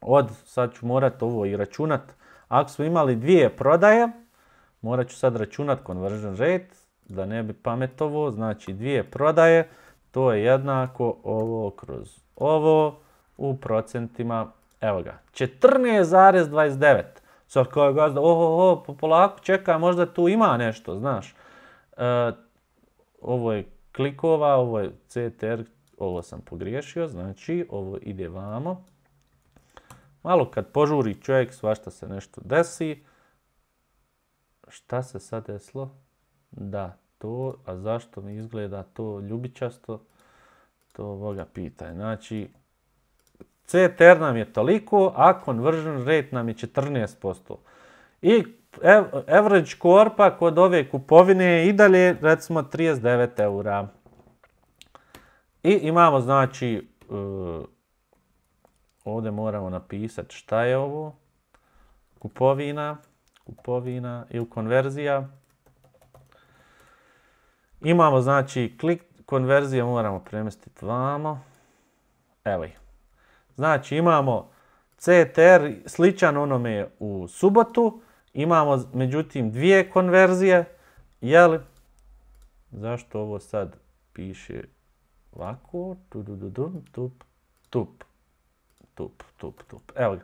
od, sad ću morat ovo i računat, ako smo imali dvije prodaje, morat ću sad računat conversion rate, da ne bi pametovo, znači dvije prodaje, to je jednako ovo kroz ovo u procentima, evo ga, 14,29. Sad kao je gazda, oho, oho, polako čekaj, možda tu ima nešto, znaš. E, ovo je klikova, ovo je CTR, ovo sam pogriješio, znači ovo ide vamo. Malo kad požuri čovjek, svašta se nešto desi. Šta se sad desilo? da to, a zašto mi izgleda to ljubičasto, to Boga pitaj. Znači, CTR nam je toliko, a conversion rate nam je 14%. I average korpa kod ove kupovine je i dalje recimo 39 eura. I imamo znači, e, ovdje moramo napisati šta je ovo. Kupovina, kupovina i konverzija. Imamo znači klik konverzije, moramo premjestiti vamo. Evo ih. Znači imamo CTR sličan onome u subotu. Imamo međutim dvije konverzije. Jeli? Zašto ovo sad piše ovako? Tu, tup, tup, tup, tup. Evo ga.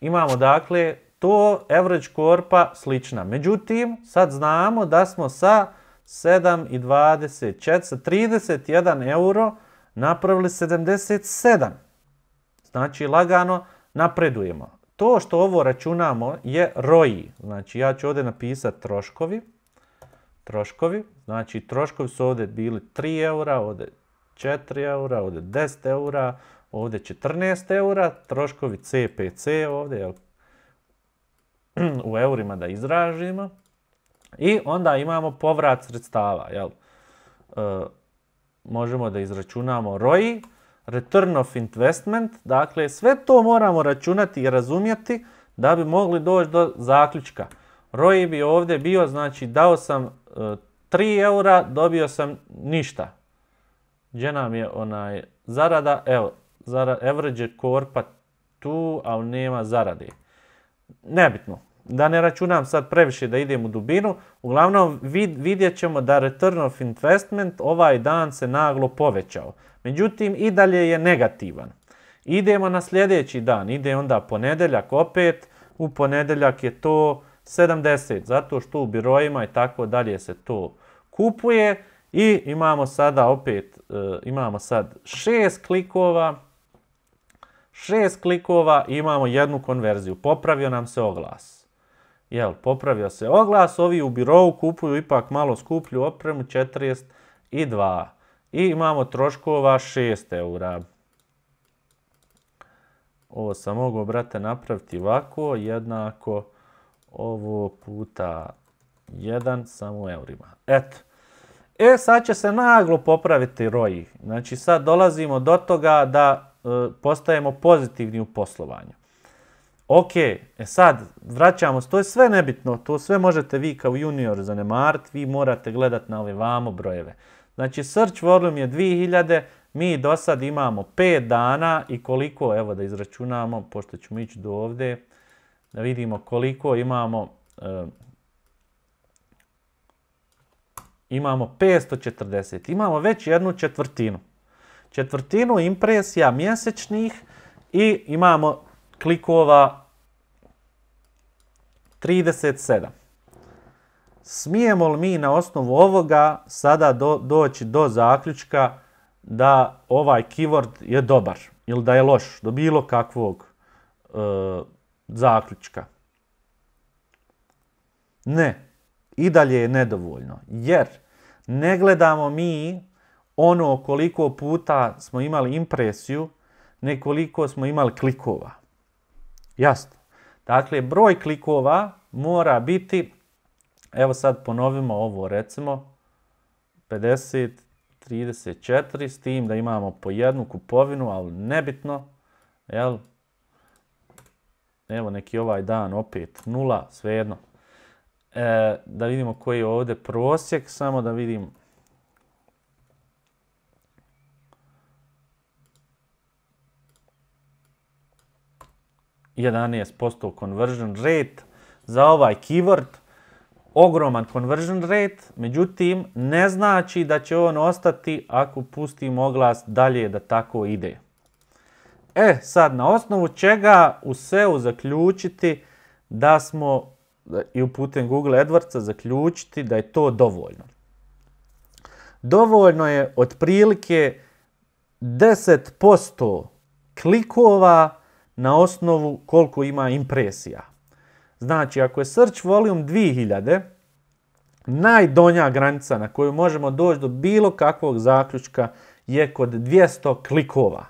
Imamo dakle to average korpa slična. Međutim, sad znamo da smo sa 7 i 31 euro napravili 77. Znači lagano napredujemo. To što ovo računamo je ROI. Znači ja ću ovdje napisati troškovi. Troškovi. Znači troškovi su ovdje bili 3 eura, ovdje 4 eura, ovdje 10 eura, ovdje 14 eura. Troškovi CPC ovdje, u eurima da izražimo. I onda imamo povrat sredstava. Jel? E, možemo da izračunamo ROI, Return of Investment. Dakle, sve to moramo računati i razumjeti da bi mogli doći do zaključka. ROI bi ovdje bio, znači dao sam 3 e, eura, dobio sam ništa. Gdje nam je onaj zarada? Evo, zara, average korpa tu, ali nema zarade. Nebitno da ne računam sad previše da idem u dubinu, uglavnom vidjet ćemo da return of investment ovaj dan se naglo povećao. Međutim, i dalje je negativan. Idemo na sljedeći dan, ide onda ponedeljak opet, u ponedeljak je to 70, zato što u birojima i tako dalje se to kupuje. I imamo sada opet, e, imamo sad šest klikova, šest klikova i imamo jednu konverziju. Popravio nam se oglas. Jel, popravio se oglas, ovi u birovu kupuju ipak malo skuplju opremu, 42. I imamo troškova 6 eura. Ovo sam mogu brate, napraviti ovako, jednako ovo puta 1, samo u eurima. Eto. E, sad će se naglo popraviti roji. Znači, sad dolazimo do toga da e, postajemo pozitivni u poslovanju. Ok, e sad, vraćamo se, to je sve nebitno, to sve možete vi kao junior zanemariti, vi morate gledati na ove vamo brojeve. Znači, search volume je 2000, mi do sad imamo 5 dana i koliko, evo da izračunamo, pošto ćemo ići do ovdje, da vidimo koliko imamo, e, imamo 540, imamo već jednu četvrtinu. Četvrtinu impresija mjesečnih i imamo klikova 37. Smijemo li mi na osnovu ovoga sada doći do zaključka da ovaj keyword je dobar ili da je loš do bilo kakvog e, zaključka? Ne, i dalje je nedovoljno jer ne gledamo mi ono koliko puta smo imali impresiju, nekoliko smo imali klikova. Jasno. Dakle, broj klikova mora biti, evo sad ponovimo ovo recimo, 50, 34, s tim da imamo po jednu kupovinu, ali nebitno, jel? Evo neki ovaj dan opet, nula, svejedno. E, da vidimo koji je ovdje prosjek, samo da vidim 11% conversion rate za ovaj keyword, ogroman conversion rate, međutim ne znači da će on ostati ako pustimo oglas dalje da tako ide. E sad, na osnovu čega u SEO zaključiti da smo i putem Google AdWordsa zaključiti da je to dovoljno. Dovoljno je otprilike 10% klikova na osnovu koliko ima impresija. Znači, ako je search volume 2000, najdonja granica na koju možemo doći do bilo kakvog zaključka je kod 200 klikova.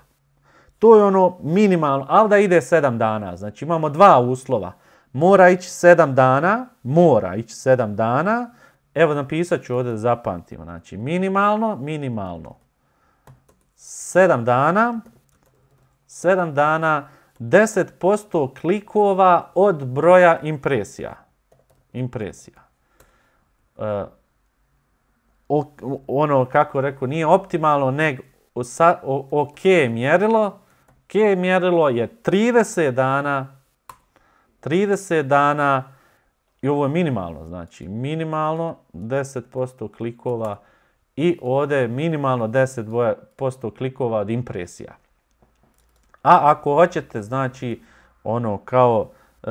To je ono minimalno, ali da ide 7 dana. Znači imamo dva uslova. Mora ići 7 dana, mora ići 7 dana. Evo napisat ću ovdje da zapamtimo. Znači minimalno, minimalno. 7 dana, 7 dana 10% klikova od broja impresija. Impresija. E, ono, kako rekao, nije optimalno, nego ok mjerilo. Ok mjerilo je 30 dana 30 dana i ovo je minimalno, znači minimalno 10% klikova i ovdje je minimalno 10% klikova od impresija. A ako hoćete, znači, ono kao e,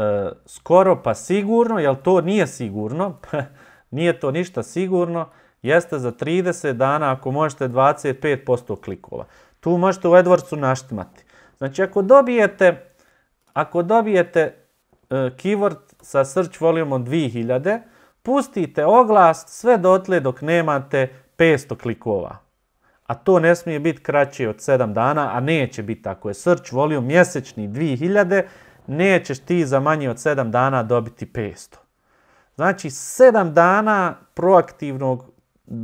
skoro pa sigurno, jer to nije sigurno, nije to ništa sigurno, jeste za 30 dana ako možete 25% klikova. Tu možete u AdWordsu naštimati. Znači ako dobijete, ako dobijete e, keyword sa search volimo 2000, pustite oglas sve dotle dok nemate 500 klikova a to ne smije biti kraće od 7 dana, a neće biti tako. Je srč volio mjesečni 2000, nećeš ti za manje od 7 dana dobiti 500. Znači 7 dana proaktivnog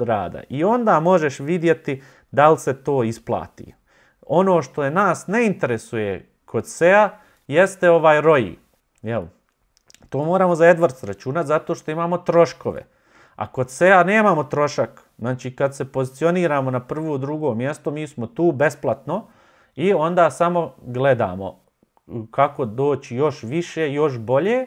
rada i onda možeš vidjeti da li se to isplati. Ono što je nas ne interesuje kod SEA jeste ovaj ROI. Jel? To moramo za AdWords računati zato što imamo troškove. A kod SEA nemamo trošak Znači kad se pozicioniramo na prvo, drugo mjesto, mi smo tu besplatno i onda samo gledamo kako doći još više, još bolje.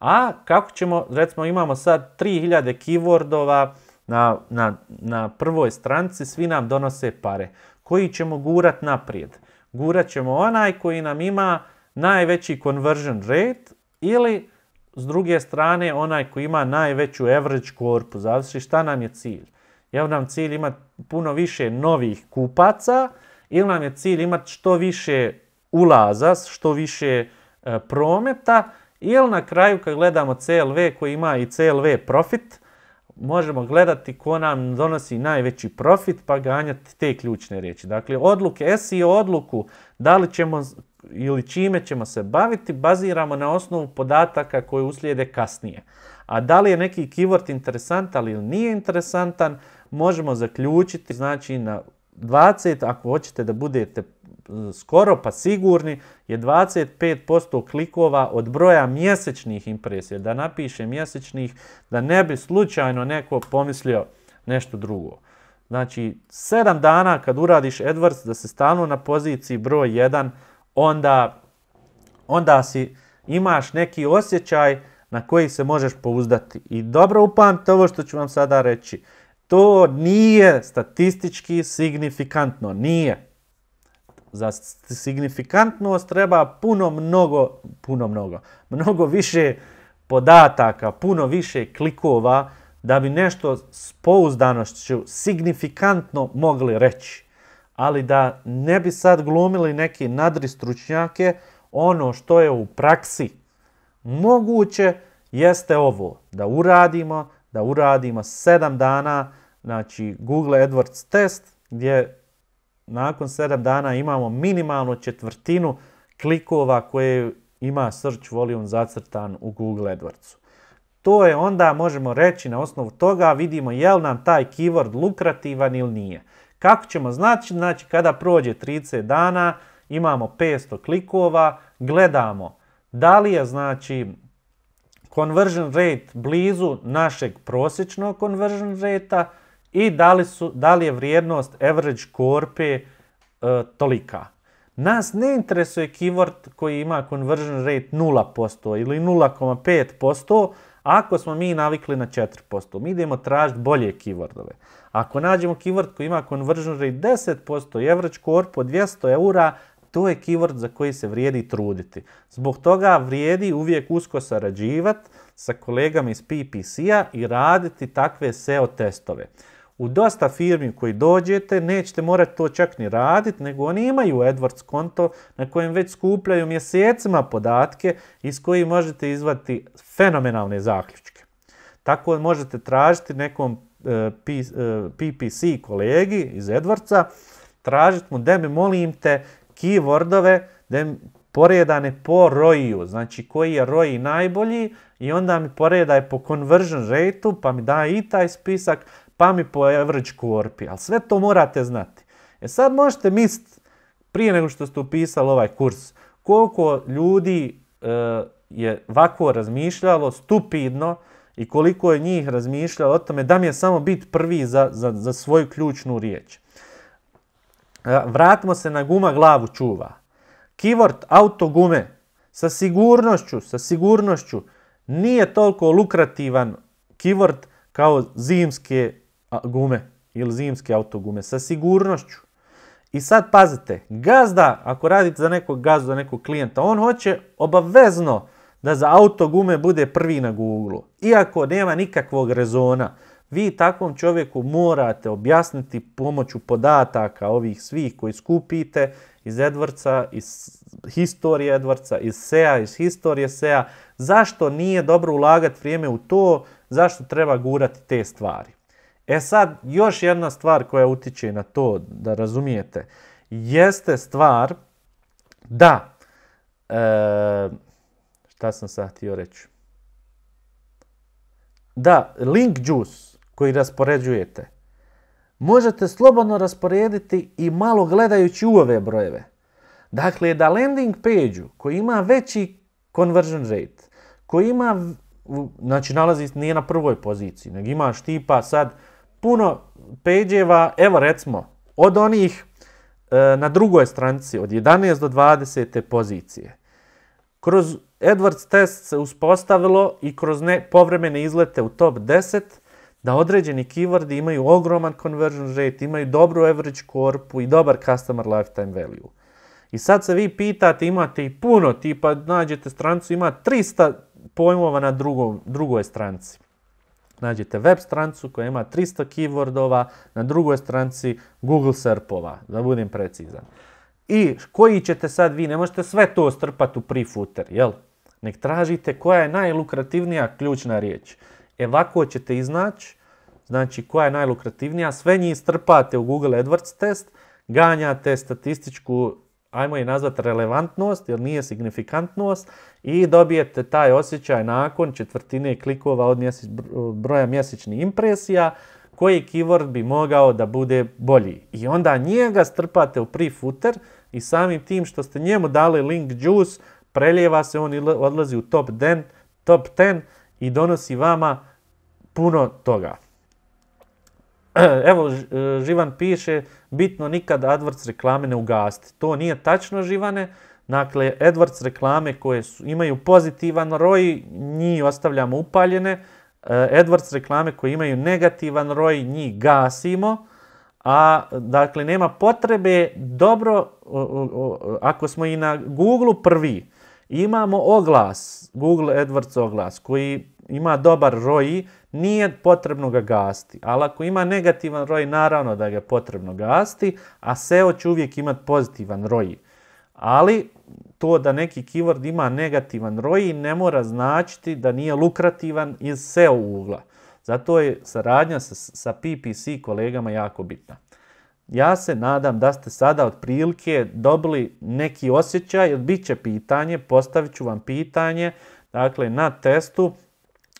A kako ćemo, recimo imamo sad 3000 keywordova na, na, na prvoj stranci, svi nam donose pare. Koji ćemo gurat naprijed? Gurat ćemo onaj koji nam ima najveći conversion rate ili s druge strane onaj koji ima najveću average korpu. Zavisi šta nam je cilj li nam cilj imati puno više novih kupaca ili nam je cilj imati što više ulaza, što više e, prometa ili na kraju kad gledamo CLV koji ima i CLV profit, možemo gledati ko nam donosi najveći profit pa ganjati te ključne riječi. Dakle, odluke, SEO odluku, da li ćemo ili čime ćemo se baviti, baziramo na osnovu podataka koje uslijede kasnije. A da li je neki keyword interesantan ili nije interesantan, možemo zaključiti, znači na 20, ako hoćete da budete e, skoro pa sigurni, je 25% klikova od broja mjesečnih impresija. Da napiše mjesečnih, da ne bi slučajno neko pomislio nešto drugo. Znači, 7 dana kad uradiš AdWords da se stanu na poziciji broj 1, onda, onda si, imaš neki osjećaj na koji se možeš pouzdati. I dobro upamte ovo što ću vam sada reći. To nije statistički signifikantno, nije. Za signifikantnost treba puno mnogo, puno mnogo, mnogo više podataka, puno više klikova da bi nešto s pouzdanošću signifikantno mogli reći. Ali da ne bi sad glumili neki nadri stručnjake, ono što je u praksi moguće jeste ovo, da uradimo, da uradimo sedam dana znači Google AdWords test gdje nakon 7 dana imamo minimalno četvrtinu klikova koje ima search volume zacrtan u Google AdWordsu. To je onda, možemo reći, na osnovu toga vidimo je li nam taj keyword lukrativan ili nije. Kako ćemo znači? Znači, kada prođe 30 dana, imamo 500 klikova, gledamo da li je, znači, conversion rate blizu našeg prosječnog conversion rate i da li, su, da li je vrijednost average korpe tolika. Nas ne interesuje keyword koji ima conversion rate 0% ili 0,5% ako smo mi navikli na 4%. Mi idemo tražiti bolje keywordove. Ako nađemo keyword koji ima conversion rate 10% i average korp 200 eura, to je keyword za koji se vrijedi truditi. Zbog toga vrijedi uvijek usko sarađivati sa kolegama iz PPC-a i raditi takve SEO testove u dosta firmi koji dođete, nećete morati to čak ni raditi, nego oni imaju AdWords konto na kojem već skupljaju mjesecima podatke iz kojih možete izvati fenomenalne zaključke. Tako možete tražiti nekom e, PPC e, kolegi iz AdWordsa, tražiti mu da mi molim te keywordove, da mi poredane po ROI-u, znači koji je ROI najbolji i onda mi poredaj po conversion rateu, pa mi daje i taj spisak, pa mi po average korpi. Ali sve to morate znati. E sad možete misliti, prije nego što ste upisali ovaj kurs, koliko ljudi e, je ovako razmišljalo stupidno i koliko je njih razmišljalo o tome da mi je samo bit prvi za, svoju ključnu riječ. E, vratimo se na guma glavu čuva. Keyword auto gume sa sigurnošću, sa sigurnošću nije toliko lukrativan keyword kao zimske gume ili zimske autogume sa sigurnošću. I sad pazite, gazda, ako radite za nekog gazda, za nekog klijenta, on hoće obavezno da za autogume bude prvi na Google. Iako nema nikakvog rezona, vi takvom čovjeku morate objasniti pomoću podataka ovih svih koji skupite iz Edwardsa, iz historije Edwardsa, iz SEA, iz historije SEA, zašto nije dobro ulagati vrijeme u to, zašto treba gurati te stvari. E sad, još jedna stvar koja utiče na to, da razumijete, jeste stvar da, e, šta sam sad htio reći, da link juice koji raspoređujete, možete slobodno rasporediti i malo gledajući u ove brojeve. Dakle, da landing page koji ima veći conversion rate, koji ima, znači nalazi nije na prvoj poziciji, nego imaš tipa sad puno peđeva evo recimo, od onih e, na drugoj stranici, od 11 do 20 pozicije. Kroz Edwards test se uspostavilo i kroz ne, povremene izlete u top 10 da određeni keywordi imaju ogroman conversion rate, imaju dobru average korpu i dobar customer lifetime value. I sad se vi pitate, imate i puno, tipa nađete strancu, ima 300 pojmova na drugoj stranci nađete web strancu koja ima 300 keywordova, na drugoj stranci Google SERPova, da budem precizan. I koji ćete sad vi, ne možete sve to strpati u pre jel? Nek tražite koja je najlukrativnija ključna riječ. E ovako ćete iznaći, znači koja je najlukrativnija, sve njih strpate u Google AdWords test, ganjate statističku ajmo je nazvati relevantnost jer nije signifikantnost i dobijete taj osjećaj nakon četvrtine klikova od broja mjesečnih impresija koji keyword bi mogao da bude bolji. I onda njega strpate u pre-footer i samim tim što ste njemu dali link juice, preljeva se, on odlazi u top 10, top 10 i donosi vama puno toga. Evo, e, Živan piše, bitno nikad AdWords reklame ne ugasti. To nije tačno, Živane. Dakle, AdWords reklame koje su, imaju pozitivan roj, njih ostavljamo upaljene. AdWords e, reklame koje imaju negativan roj, njih gasimo. A, dakle, nema potrebe dobro, ako smo i na Google prvi, imamo oglas, Google AdWords oglas, koji ima dobar ROI, nije potrebno ga gasti. Ali ako ima negativan roj, naravno da ga je potrebno gasti, a SEO će uvijek imati pozitivan roj. Ali to da neki keyword ima negativan roj ne mora značiti da nije lukrativan iz SEO ugla. Zato je saradnja sa, sa PPC kolegama jako bitna. Ja se nadam da ste sada otprilike dobili neki osjećaj, jer bit će pitanje, postavit ću vam pitanje dakle, na testu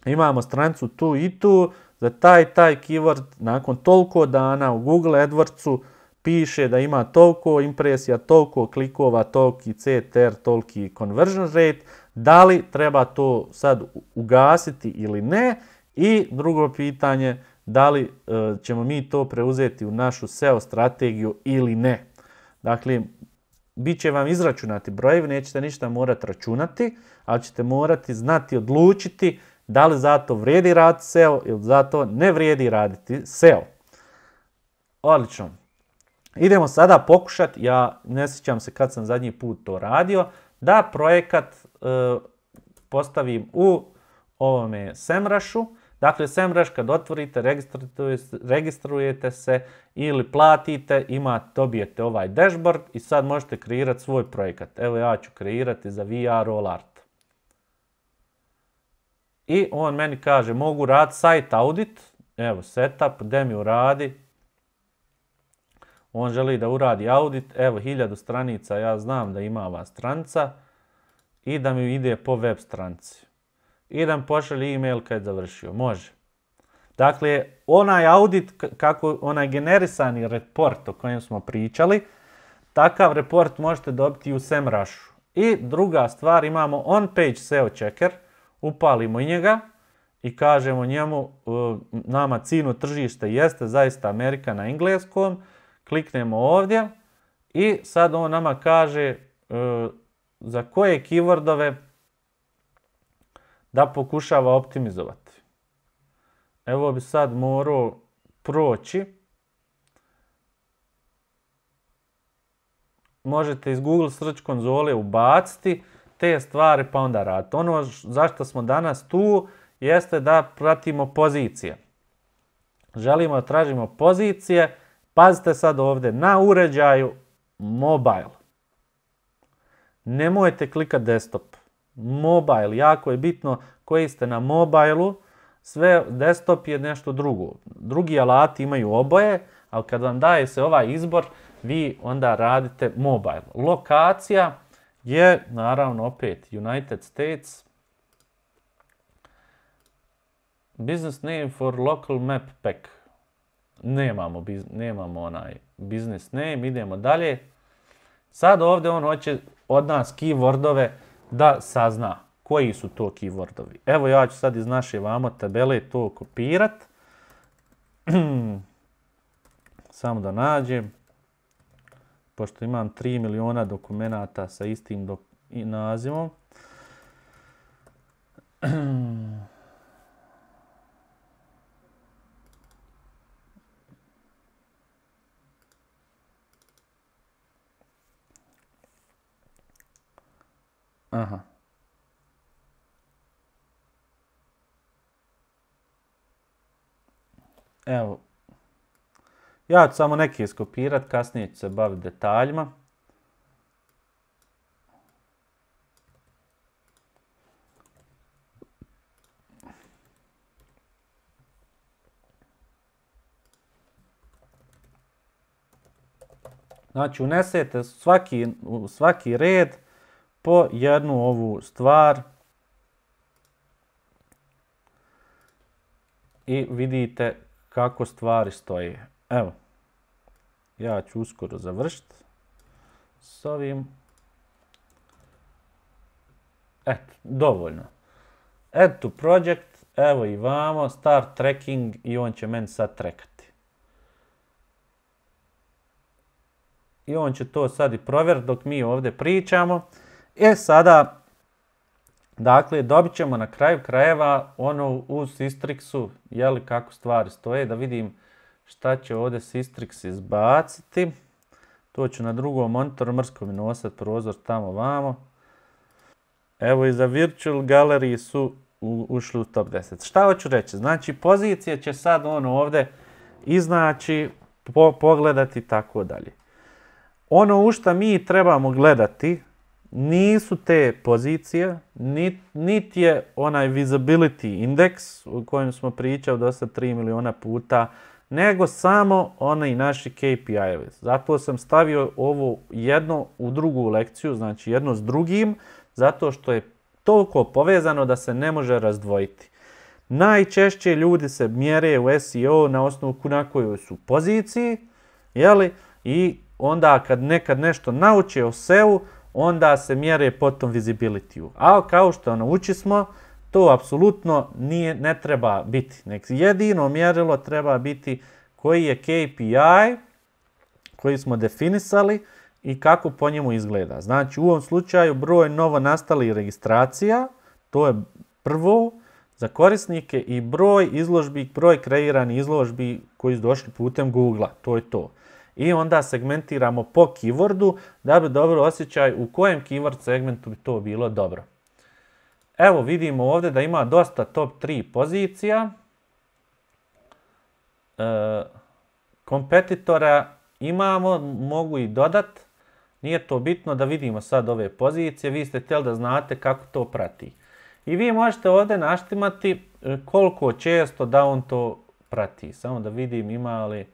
imamo strancu tu i tu, za taj taj keyword nakon toliko dana u Google AdWordsu piše da ima toliko impresija, toliko klikova, toliki CTR, toliki conversion rate, da li treba to sad ugasiti ili ne i drugo pitanje da li e, ćemo mi to preuzeti u našu SEO strategiju ili ne. Dakle, bit će vam izračunati brojevi, nećete ništa morati računati, ali ćete morati znati, odlučiti da li zato vrijedi raditi SEO ili zato ne vrijedi raditi SEO? Odlično. Idemo sada pokušati, ja ne sjećam se kad sam zadnji put to radio, da projekat e, postavim u ovome Semrašu. Dakle, Semraš kad otvorite, registrujete, se ili platite, ima, dobijete ovaj dashboard i sad možete kreirati svoj projekat. Evo ja ću kreirati za VR All Art. I on meni kaže, mogu rad site audit, evo setup, gdje mi uradi. On želi da uradi audit, evo hiljadu stranica, ja znam da ima ova stranica. I da mi ide po web stranici. I da mi pošalje e-mail kad je završio, može. Dakle, onaj audit, kako onaj generisani report o kojem smo pričali, takav report možete dobiti u Semrushu. I druga stvar, imamo on-page SEO checker, upalimo i njega i kažemo njemu, e, nama ciljno tržište jeste zaista Amerika na engleskom, kliknemo ovdje i sad on nama kaže e, za koje keywordove da pokušava optimizovati. Evo bi sad morao proći. Možete iz Google Search konzole ubaciti te stvari pa onda raditi. Ono zašto smo danas tu jeste da pratimo pozicije. Želimo da tražimo pozicije. Pazite sad ovdje na uređaju mobile. Nemojte klikati desktop. Mobile, jako je bitno koji ste na mobilu. Sve desktop je nešto drugo. Drugi alati imaju oboje, ali kad vam daje se ovaj izbor, vi onda radite mobile. Lokacija, je naravno opet United States business name for local map pack. Nemamo, nemamo onaj business name, idemo dalje. Sad ovdje on hoće od nas keywordove da sazna koji su to keywordovi. Evo ja ću sad iz naše vamo tabele to kopirat. Samo da nađem pošto imam 3 miliona dokumenata sa istim dok nazivom. Aha. Evo, ja ću samo neke iskopirat, kasnije ću se baviti detaljima. Znači unesete svaki, svaki red po jednu ovu stvar. I vidite kako stvari stoje. Evo, ja ću uskoro završiti s ovim. Eto, dovoljno. Add to project, evo i vamo, start tracking i on će meni sad trekati. I on će to sad i provjeriti dok mi ovdje pričamo. E sada, dakle, dobit ćemo na kraju krajeva ono u Sistrixu, jeli kako stvari stoje, da vidim šta će ovdje Sistrix izbaciti. To ću na drugom monitoru mrsko mi prozor tamo vamo. Evo i za Virtual Gallery su ušli u top 10. Šta hoću reći? Znači pozicije će sad ono ovdje iznaći, pogledati i tako dalje. Ono u šta mi trebamo gledati nisu te pozicije, niti je onaj visibility indeks u kojem smo pričali dosta 3 miliona puta nego samo i naši KPI-evi. Zato sam stavio ovo jedno u drugu lekciju, znači jedno s drugim, zato što je toliko povezano da se ne može razdvojiti. Najčešće ljudi se mjere u SEO na osnovu na kojoj su poziciji, jeli? I onda kad nekad nešto nauče o SEO, onda se mjere potom visibility-u. A kao što nauči smo, to apsolutno nije, ne treba biti. Nek jedino mjerilo treba biti koji je KPI koji smo definisali i kako po njemu izgleda. Znači u ovom slučaju broj novo nastali registracija, to je prvo za korisnike i broj izložbi, broj kreiranih izložbi koji su došli putem google to je to. I onda segmentiramo po keywordu da bi dobro osjećaj u kojem keyword segmentu bi to bilo dobro. Evo vidimo ovdje da ima dosta top 3 pozicija. kompetitora imamo, mogu i dodat. Nije to bitno da vidimo sad ove pozicije, vi ste htjeli da znate kako to prati. I vi možete ovdje naštimati koliko često da on to prati. Samo da vidim ima li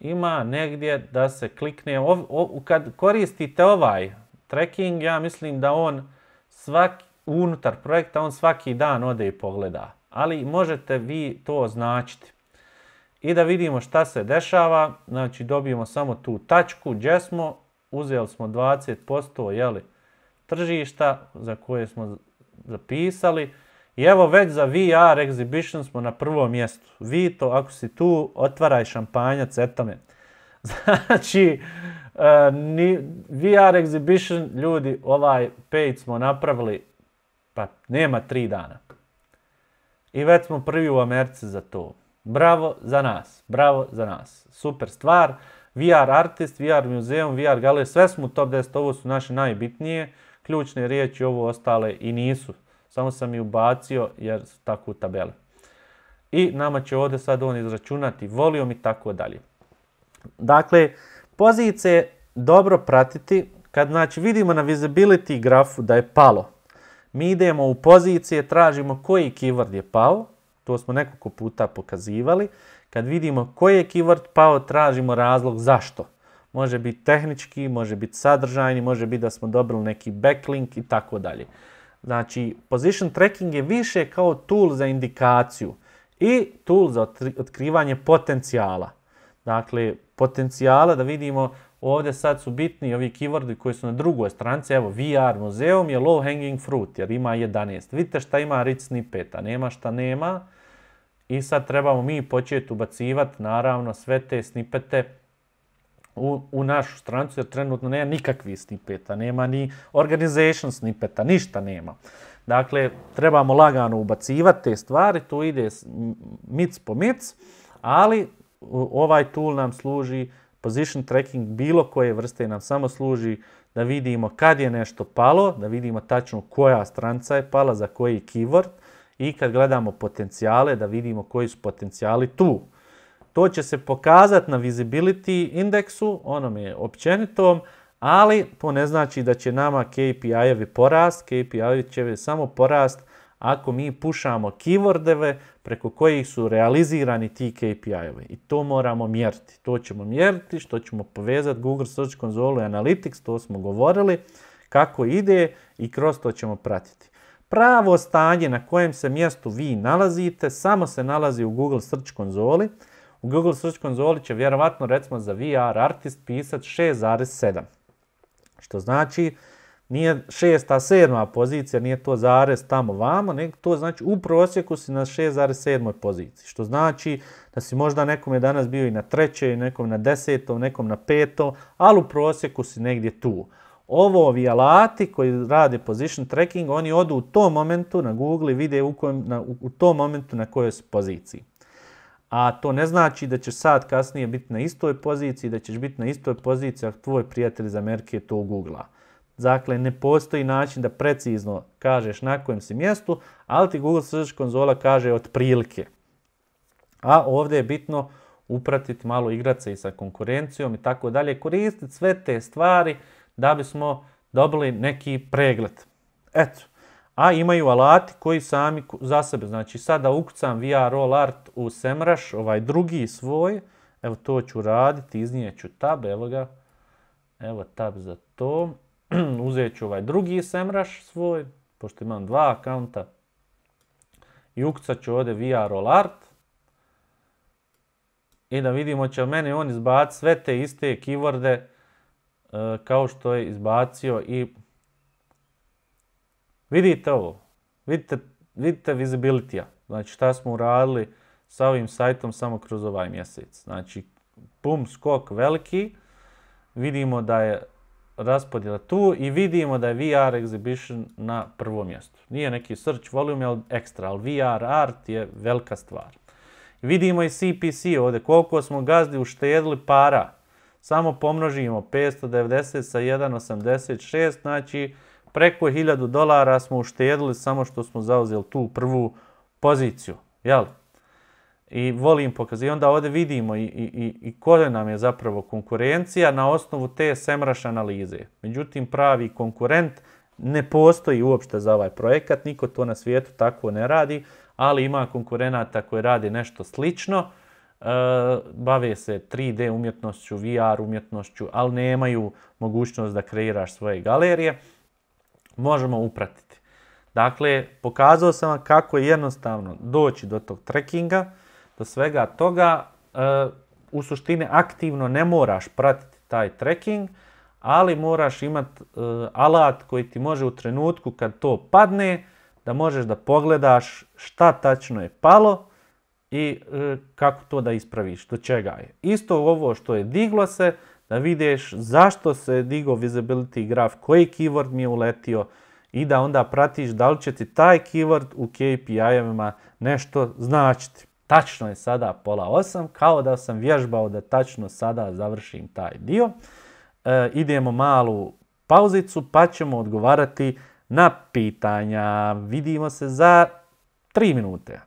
ima negdje da se klikne, kad koristite ovaj tracking, ja mislim da on svaki, unutar projekta, on svaki dan ode i pogleda. Ali možete vi to označiti. I da vidimo šta se dešava, znači dobijemo samo tu tačku gdje smo, uzeli smo 20% jeli, tržišta za koje smo zapisali. I evo već za VR exhibition smo na prvom mjestu. Vito, ako si tu, otvaraj šampanjac, me. Znači, e, VR exhibition, ljudi, ovaj page smo napravili, pa nema tri dana. I već smo prvi u Americi za to. Bravo za nas, bravo za nas. Super stvar. VR artist, VR Museum, VR galerija, sve smo u top 10, ovo su naše najbitnije. Ključne riječi, ovo ostale i nisu. Samo sam ju ubacio jer su tako u tabeli. I nama će ovdje sad on izračunati volijom i tako dalje. Dakle, pozicije dobro pratiti. Kad znači, vidimo na visibility grafu da je palo, mi idemo u pozicije, tražimo koji keyword je pao. To smo nekoliko puta pokazivali. Kad vidimo koji je keyword pao, tražimo razlog zašto. Može biti tehnički, može biti sadržajni, može biti da smo dobili neki backlink i tako dalje. Znači, position tracking je više kao tool za indikaciju i tool za otkrivanje potencijala. Dakle, potencijala da vidimo ovdje sad su bitni ovi keywordi koji su na drugoj stranci. Evo, VR muzeum je low hanging fruit jer ima 11. Vidite šta ima rich a nema šta nema. I sad trebamo mi početi ubacivati naravno sve te snippete u, u našu strancu, jer trenutno nema nikakvih snippeta, nema ni organization snippeta, ništa nema. Dakle, trebamo lagano ubacivati te stvari, to ide mic po mic, ali ovaj tool nam služi, position tracking bilo koje vrste nam samo služi da vidimo kad je nešto palo, da vidimo tačno koja stranca je pala, za koji keyword i kad gledamo potencijale, da vidimo koji su potencijali tu. To će se pokazati na visibility indeksu, onom je općenitom, ali to ne znači da će nama KPI-evi porast, KPI-evi će samo porast ako mi pušamo keywordeve preko kojih su realizirani ti KPI-evi. I to moramo mjeriti. To ćemo mjeriti, što ćemo povezati Google Search Console i Analytics, to smo govorili, kako ide i kroz to ćemo pratiti. Pravo stanje na kojem se mjestu vi nalazite, samo se nalazi u Google Search konzoli. U Google Search konzoli će vjerovatno recimo za VR artist pisati 6.7. Što znači nije šesta, sedma pozicija, nije to zarez tamo vamo, nego to znači u prosjeku si na 6,7 poziciji. Što znači da si možda nekom je danas bio i na trećoj, nekom na desetom, nekom na petom, ali u prosjeku si negdje tu. Ovo ovi alati koji rade position tracking, oni odu u tom momentu na Google i vide u, u tom momentu na kojoj su poziciji a to ne znači da ćeš sad kasnije biti na istoj poziciji, da ćeš biti na istoj poziciji ako tvoj prijatelj iz Amerike to googla. Dakle, ne postoji način da precizno kažeš na kojem si mjestu, ali ti Google Search konzola kaže otprilike. A ovdje je bitno upratiti malo igraca i sa konkurencijom i tako dalje, koristiti sve te stvari da bismo dobili neki pregled. Eto, a imaju alati koji sami za sebe. Znači sada ukucam VR All Art u Semrush, ovaj drugi svoj, evo to ću raditi, iznijeću tab, evo ga, evo tab za to, uzet ću ovaj drugi Semrush svoj, pošto imam dva akaunta, i ukucat ću ovdje VR All Art, i da vidimo će meni on izbaciti sve te iste keyworde e, kao što je izbacio i Vidite ovo, vidite, visibility-a, znači šta smo uradili sa ovim sajtom samo kroz ovaj mjesec. Znači, pum, skok veliki, vidimo da je raspodjela tu i vidimo da je VR Exhibition na prvom mjestu. Nije neki search volume, ali ekstra, ali VR art je velika stvar. Vidimo i CPC ovdje, koliko smo gazdi uštedili para. Samo pomnožimo 590 sa 1,86, znači preko 1000 dolara smo uštedili samo što smo zauzeli tu prvu poziciju. Jel? I volim pokazati. I onda ovdje vidimo i, i, i koja nam je zapravo konkurencija na osnovu te semraš analize. Međutim, pravi konkurent ne postoji uopšte za ovaj projekat. Niko to na svijetu tako ne radi, ali ima konkurenata koji radi nešto slično. E, bave se 3D umjetnošću, VR umjetnošću, ali nemaju mogućnost da kreiraš svoje galerije možemo upratiti. Dakle, pokazao sam vam kako je jednostavno doći do tog trekinga, do svega toga. E, u suštini aktivno ne moraš pratiti taj trekking, ali moraš imati e, alat koji ti može u trenutku kad to padne, da možeš da pogledaš šta tačno je palo i e, kako to da ispraviš, do čega je. Isto ovo što je diglo se, da vidiš zašto se digo visibility graf, koji keyword mi je uletio i da onda pratiš da li će ti taj keyword u KPI-evima nešto značiti. Tačno je sada pola osam, kao da sam vježbao da tačno sada završim taj dio. E, idemo malu pauzicu pa ćemo odgovarati na pitanja. Vidimo se za 3 minute.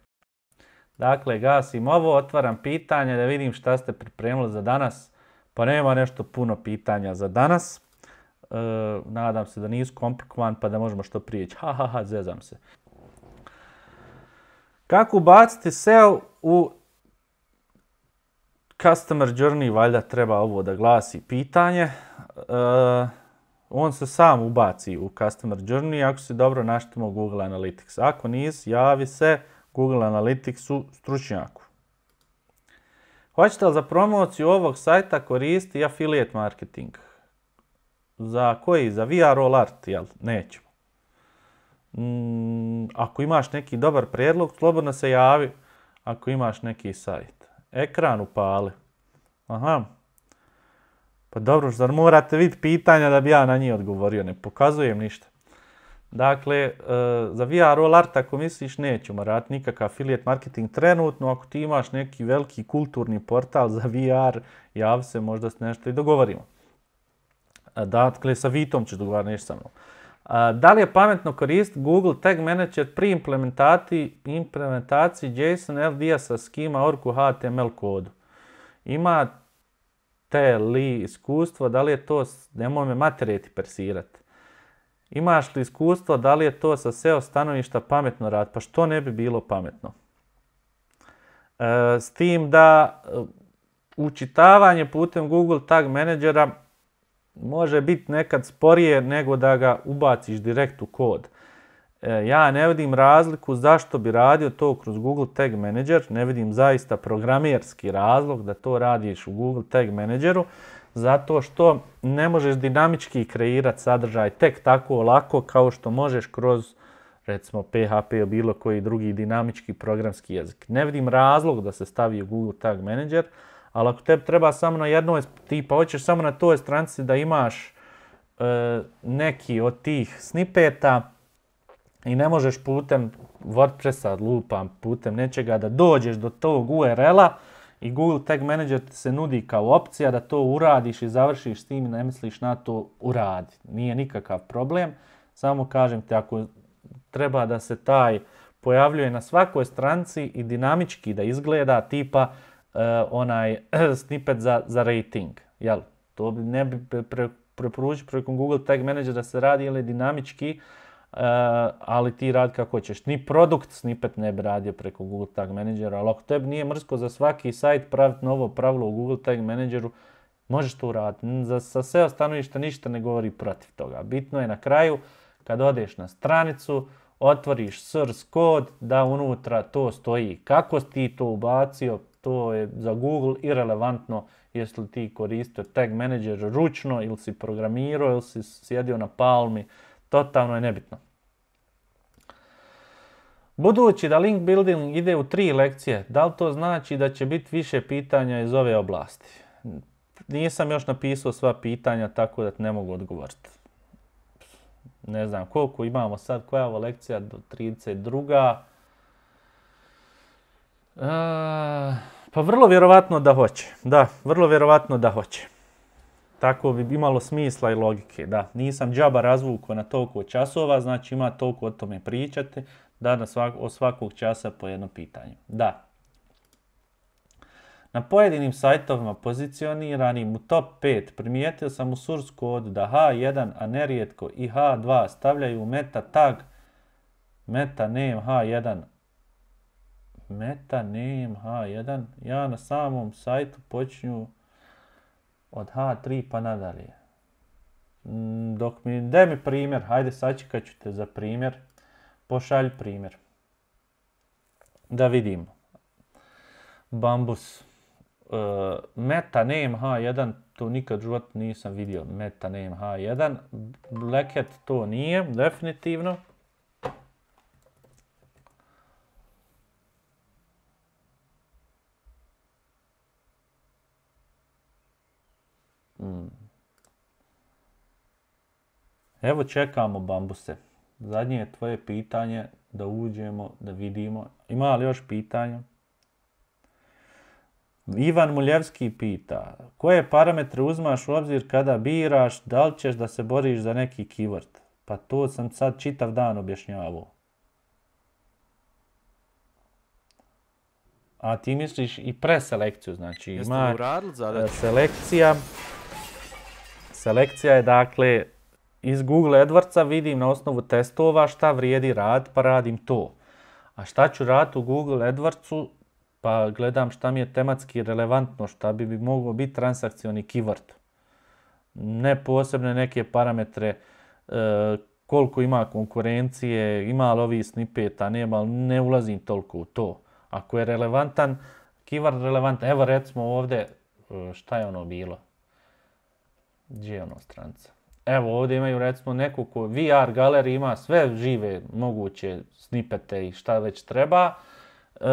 Dakle, gasim ovo, otvaram pitanje da vidim šta ste pripremili za danas. Pa nema nešto puno pitanja za danas. E, nadam se da nisu komplikovan pa da možemo što prijeći. Ha, ha, ha, zezam se. Kako ubaciti SEO u Customer Journey? Valjda treba ovo da glasi pitanje. E, on se sam ubaci u Customer Journey ako si dobro naštimo Google Analytics. Ako nisi, javi se Google Analytics u stručnjaku. Hoćete li za promociju ovog sajta koristi affiliate marketing? Za koji? Za VR all art, jel? Nećemo. Mm, ako imaš neki dobar prijedlog, slobodno se javi ako imaš neki sajt. Ekran upali. Aha. Pa dobro, zar morate vidjeti pitanja da bi ja na njih odgovorio? Ne pokazujem ništa. Dakle, eh, za VR art ako misliš nećemo raditi nikakav affiliate marketing trenutno, ako ti imaš neki veliki kulturni portal za VR, jav se možda s nešto i dogovorimo. Eh, dakle, sa Vitom ćeš dogovarati nešto sa mnom. Eh, da li je pametno koristiti Google Tag Manager pri implementaciji JSON LDA sa skima orku HTML kodu? Imate li iskustvo, da li je to, nemoj me materijeti persirati. Imaš li iskustva da li je to sa SEO stanovišta pametno rad? Pa što ne bi bilo pametno? E, s tim da e, učitavanje putem Google Tag Managera može biti nekad sporije nego da ga ubaciš direkt u kod. E, ja ne vidim razliku zašto bi radio to kroz Google Tag Manager, ne vidim zaista programerski razlog da to radiš u Google Tag Manageru zato što ne možeš dinamički kreirati sadržaj tek tako lako kao što možeš kroz recimo PHP ili bilo koji drugi dinamički programski jezik. Ne vidim razlog da se stavi u Google Tag Manager, ali ako tebi treba samo na jednoj, tipa hoćeš samo na toj stranici da imaš e, neki od tih snipeta i ne možeš putem WordPressa, lupam, putem nečega da dođeš do tog URL-a, i Google Tag Manager se nudi kao opcija da to uradiš i završiš s tim i ne misliš na to uradi. Nije nikakav problem, samo kažem te ako treba da se taj pojavljuje na svakoj stranci i dinamički da izgleda tipa e, onaj snippet za, za rating. Jel? To ne bi preporučio preko Google Tag Manager da se radi ili dinamički Eh, ali ti rad kako ćeš. Ni produkt snippet ne bi radio preko Google Tag Managera, ali ako tebi nije mrsko za svaki sajt praviti novo pravilo u Google Tag Manageru, možeš to uraditi. Za, sa SEO stanovišta ništa ne govori protiv toga. Bitno je na kraju kad odeš na stranicu, otvoriš source kod da unutra to stoji. Kako ti to ubacio, to je za Google irrelevantno jesi li ti koristio tag manager ručno ili si programirao ili si sjedio na palmi Totalno je nebitno. Budući da link building ide u tri lekcije, da li to znači da će biti više pitanja iz ove oblasti? Nisam još napisao sva pitanja, tako da ne mogu odgovoriti. Ne znam koliko imamo sad, koja je ovo lekcija, 32. E, pa vrlo vjerovatno da hoće, da, vrlo vjerovatno da hoće. Tako bi imalo smisla i logike. Da, nisam džaba razvukao na toliko časova, znači ima toliko o tome pričate, da na svakog časa po jedno pitanje. Da. Na pojedinim sajtovima pozicioniranim u top 5 primijetio sam u source kodu da H1, a nerijetko i H2 stavljaju meta tag meta name H1 meta name H1 ja na samom sajtu počinju od H3 pa nadalje. Mm, dok mi, daj mi primjer, hajde sačekat ću te za primjer. Pošalj primjer. Da vidimo. Bambus. E, meta name H1, to nikad život nisam vidio. Meta name H1. Blackhead to nije, definitivno. Evo čekamo bambuse. Zadnje je tvoje pitanje da uđemo, da vidimo. Ima li još pitanja? Ivan Muljevski pita, koje parametre uzmaš u obzir kada biraš, da li ćeš da se boriš za neki keyword? Pa to sam sad čitav dan objašnjavao. A ti misliš i preselekciju, znači ima e, selekcija. Selekcija je dakle iz Google AdWordsa vidim na osnovu testova šta vrijedi rad, pa radim to. A šta ću raditi u Google AdWordsu, pa gledam šta mi je tematski relevantno, šta bi, bi moglo biti transakcioni keyword. Ne posebne neke parametre, e, koliko ima konkurencije, ima li ovih snipeta, nema, ne ulazim toliko u to. Ako je relevantan, keyword relevantan, evo recimo ovdje, e, šta je ono bilo? Gdje je ono stranca? Evo ovdje imaju recimo neku koju VR galeri ima sve žive moguće snipete i šta već treba. E,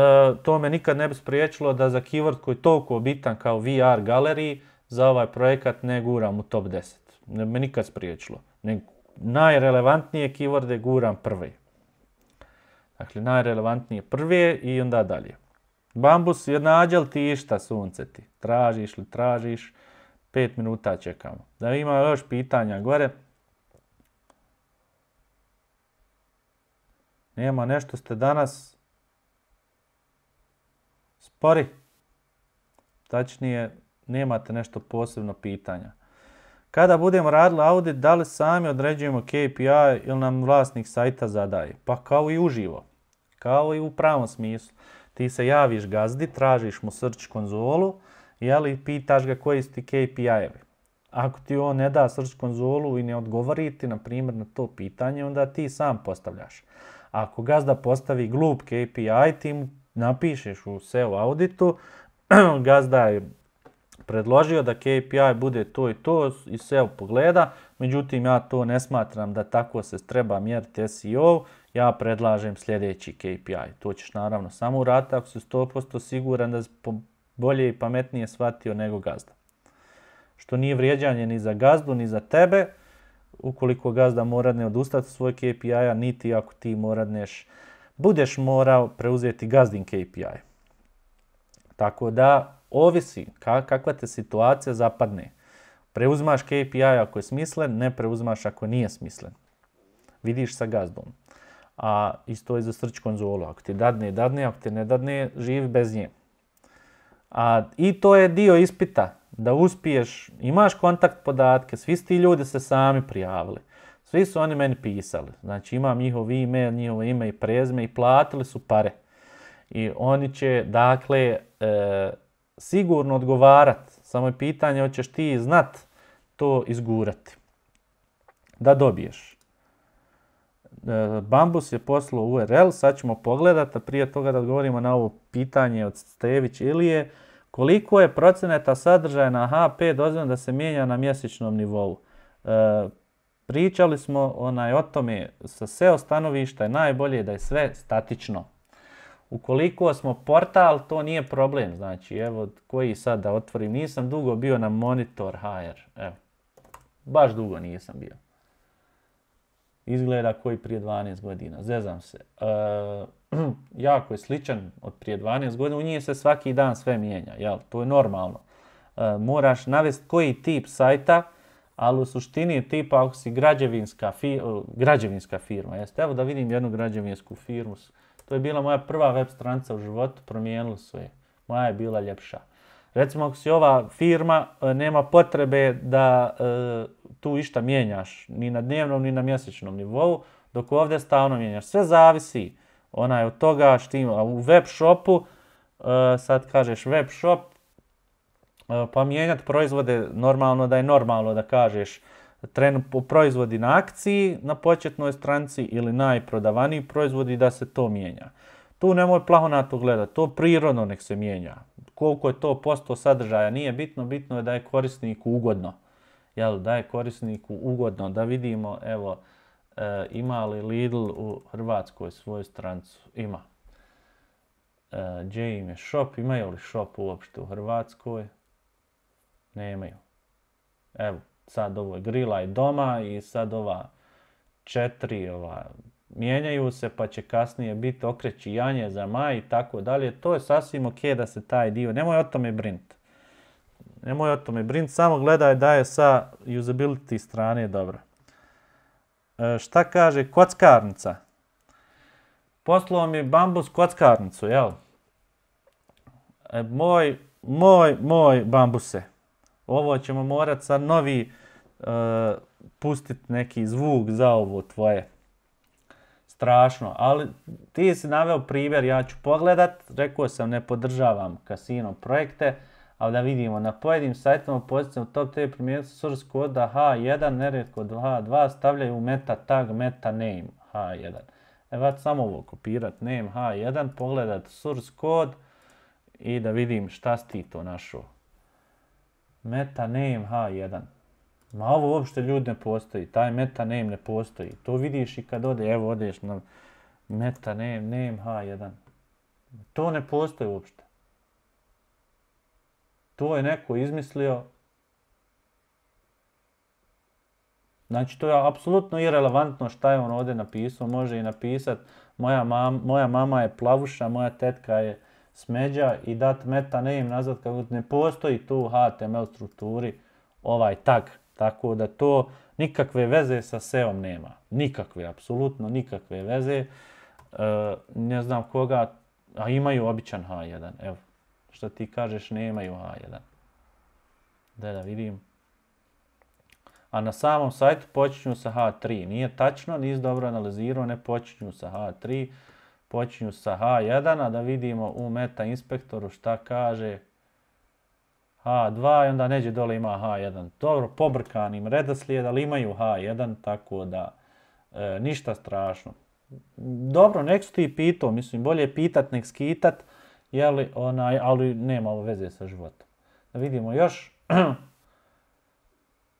to me nikad ne bi spriječilo da za keyword koji je toliko bitan kao VR galeriji za ovaj projekat ne guram u top 10. Ne me nikad spriječilo. najrelevantnije keyworde guram prve. Dakle, najrelevantnije prve i onda dalje. Bambus, nađel ti išta sunce ti. Tražiš li tražiš 5 minuta čekamo. Da ima još pitanja gore. Nema nešto ste danas spori. Tačnije, nemate nešto posebno pitanja. Kada budemo radili audit, da li sami određujemo KPI ili nam vlasnik sajta zadaje? Pa kao i uživo. Kao i u pravom smislu. Ti se javiš gazdi, tražiš mu search konzolu, jeli, pitaš ga koji su ti KPI-evi. Ako ti on ne da srč konzolu i ne odgovori ti, na primjer, na to pitanje, onda ti sam postavljaš. Ako gazda postavi glup KPI, ti mu napišeš u SEO auditu, gazda je predložio da KPI bude to i to i SEO pogleda, međutim ja to ne smatram da tako se treba mjeriti SEO, ja predlažem sljedeći KPI. To ćeš naravno samo urati ako si 100% siguran da bolje i pametnije shvatio nego gazda. Što nije vrijeđanje ni za gazdu, ni za tebe, ukoliko gazda mora ne odustati svoj KPI-a, niti ako ti moradneš, budeš morao preuzeti gazdin KPI. Tako da, ovisi kakva te situacija zapadne. Preuzmaš KPI ako je smislen, ne preuzmaš ako nije smislen. Vidiš sa gazdom. A isto je za srč konzolu. Ako ti dadne, dadne, ako ti ne dadne, živi bez nje. A, I to je dio ispita, da uspiješ, imaš kontakt podatke, svi ti ljudi se sami prijavili. Svi su oni meni pisali, znači imam njihov e-mail, njihovo ime i prezme i platili su pare. I oni će, dakle, e, sigurno odgovarat, samo je pitanje hoćeš ti znat to izgurati, da dobiješ. E, Bambus je poslao URL, sad ćemo pogledati, a prije toga da odgovorimo na ovo pitanje od Stević Ilije. Koliko je proceneta sadržaja na HP dozvoljeno da se mijenja na mjesečnom nivou? E, pričali smo onaj, o tome sa SEO stanovišta je najbolje da je sve statično. Ukoliko smo portal, to nije problem. Znači, evo koji sad da otvorim. Nisam dugo bio na monitor HR. Evo, baš dugo nisam bio izgleda koji prije 12 godina, zezam se. E, jako je sličan od prije 12 godina, u njih se svaki dan sve mijenja, jel? To je normalno. E, moraš navesti koji tip sajta, ali u suštini je tipa ako si e, građevinska, firma, jeste? Evo da vidim jednu građevinsku firmu. To je bila moja prva web stranica u životu, promijenilo su je. Moja je bila ljepša. Recimo ako si ova firma, e, nema potrebe da e, tu išta mijenjaš, ni na dnevnom, ni na mjesečnom nivou, dok ovdje stalno mijenjaš. Sve zavisi onaj od toga što ima. U web shopu, e, sad kažeš web shop, pa mijenjati proizvode normalno da je normalno da kažeš proizvodi na akciji na početnoj stranci ili najprodavaniji proizvodi da se to mijenja. Tu nemoj to gledati, to prirodno nek se mijenja koliko je to posto sadržaja, nije bitno, bitno je da je korisniku ugodno. Jel, da je korisniku ugodno, da vidimo, evo, eh, ima li Lidl u Hrvatskoj svoju strancu? Ima. E, gdje im je shop? Imaju li shop uopšte u Hrvatskoj? Nemaju. Evo, sad ovo je grila i doma i sad ova četiri, ova mijenjaju se pa će kasnije biti janje za maj i tako dalje. To je sasvim ok da se taj dio, nemoj o tome brint. Nemoj o tome brint, samo gledaj da je sa usability strane dobro. E, šta kaže kockarnica? Poslao mi bambus kockarnicu, jel? E, moj, moj, moj bambuse. Ovo ćemo morat sa novi pustiti e, pustit neki zvuk za ovo tvoje strašno, ali ti si naveo primjer, ja ću pogledat, rekao sam ne podržavam kasino projekte, ali da vidimo, na pojedinim sajtima pozicijom u top 3 primjercu source koda H1, nerijetko H2, stavljaju meta tag, meta name H1. Evo samo ovo kopirat name H1, pogledat source kod i da vidim šta si ti to našao. Meta name H1. Ma ovo uopšte ljudi ne postoji, taj meta name ne postoji. To vidiš i kad ode, evo odeš na meta name, name H1. To ne postoji uopšte. To je neko izmislio. Znači to je apsolutno irelevantno šta je on ovdje napisao. Može i napisat moja, mama je plavuša, moja tetka je smeđa i dat meta name nazad kako ne postoji tu HTML strukturi ovaj tag. Tako da to nikakve veze sa SEO-om nema. Nikakve, apsolutno nikakve veze. E, ne znam koga, a imaju običan H1. Evo, što ti kažeš, nemaju H1. Da, da vidim. A na samom sajtu počinju sa H3. Nije tačno, nisi dobro analizirao, ne počinju sa H3. Počinju sa H1, a da vidimo u Meta Inspektoru šta kaže H2 i onda neđe dole ima H1. Dobro, pobrkanim redoslijed, ali imaju H1, tako da e, ništa strašno. Dobro, nek su ti pitao, mislim, bolje pitat nek skitat, onaj, ali nema ovo veze sa životom. Da vidimo još.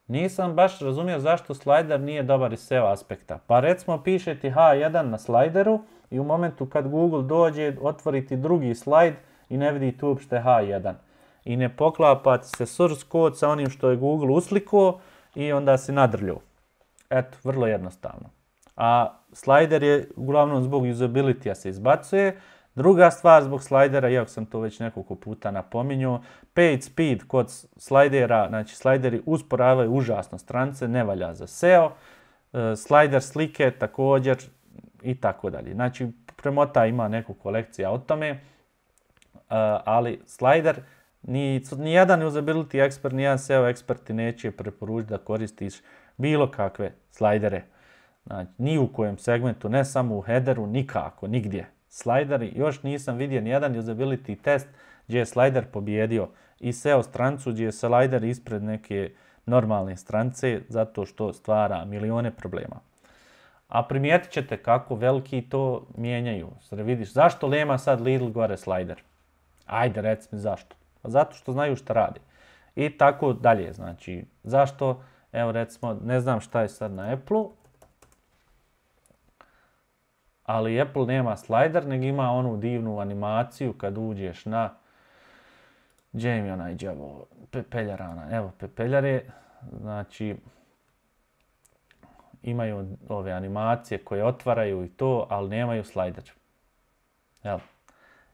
Nisam baš razumio zašto slajder nije dobar iz SEO aspekta. Pa recimo piše ti H1 na slajderu i u momentu kad Google dođe otvoriti drugi slajd i ne vidi tu uopšte H1 i ne poklapa se source code sa onim što je Google uslikao i onda se nadrlju. Eto, vrlo jednostavno. A slider je uglavnom zbog usability se izbacuje. Druga stvar zbog slajdera, iako sam to već nekoliko puta napominjao, page speed kod slajdera, znači slajderi usporavaju užasno strance, ne valja za SEO, e, slajder slike također i tako dalje. Znači premota ima neku kolekcija o tome, e, ali slajder ni, ni jedan usability ekspert, ni jedan SEO ekspert ti neće preporučiti da koristiš bilo kakve slajdere. Znači, ni u kojem segmentu, ne samo u headeru, nikako, nigdje. Slajderi, još nisam vidio ni jedan usability test gdje je slajder pobjedio i SEO strancu gdje je slajder ispred neke normalne strance zato što stvara milione problema. A primijetit ćete kako veliki to mijenjaju. Sada vidiš, zašto Lema sad Lidl gore slajder? Ajde, reci mi zašto. Pa zato što znaju šta radi. I tako dalje, znači, zašto, evo recimo, ne znam šta je sad na apple ali Apple nema slajder nego ima onu divnu animaciju kad uđeš na, gdje im je onaj evo pepeljare, znači, imaju ove animacije koje otvaraju i to, ali nemaju slajder. Evo,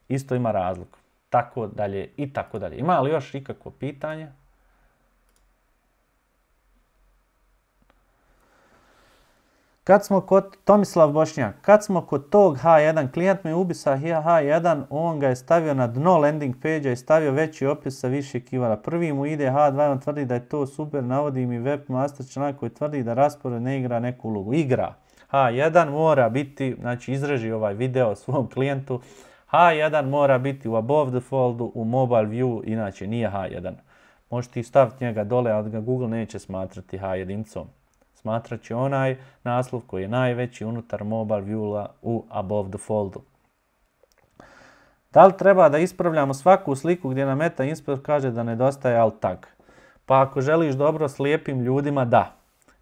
Isto ima razlog tako dalje i tako dalje. Ima li još ikakvo pitanje? Kad smo kod Tomislav Bošnjak, kad smo kod tog H1, klijent me ubi H1, on ga je stavio na dno landing page i stavio veći opis sa više kivara. Prvi mu ide H2, on tvrdi da je to super, navodi mi webmaster članak koji tvrdi da raspored ne igra neku ulogu. Igra. H1 mora biti, znači izreži ovaj video svom klijentu H1 mora biti u above the foldu, u mobile view, inače nije H1. Možete i staviti njega dole, ali ga Google neće smatrati h 1 Smatrat će onaj naslov koji je najveći unutar mobile view u above the foldu. Da li treba da ispravljamo svaku sliku gdje na Meta kaže da nedostaje alt tag? Pa ako želiš dobro slijepim ljudima, da.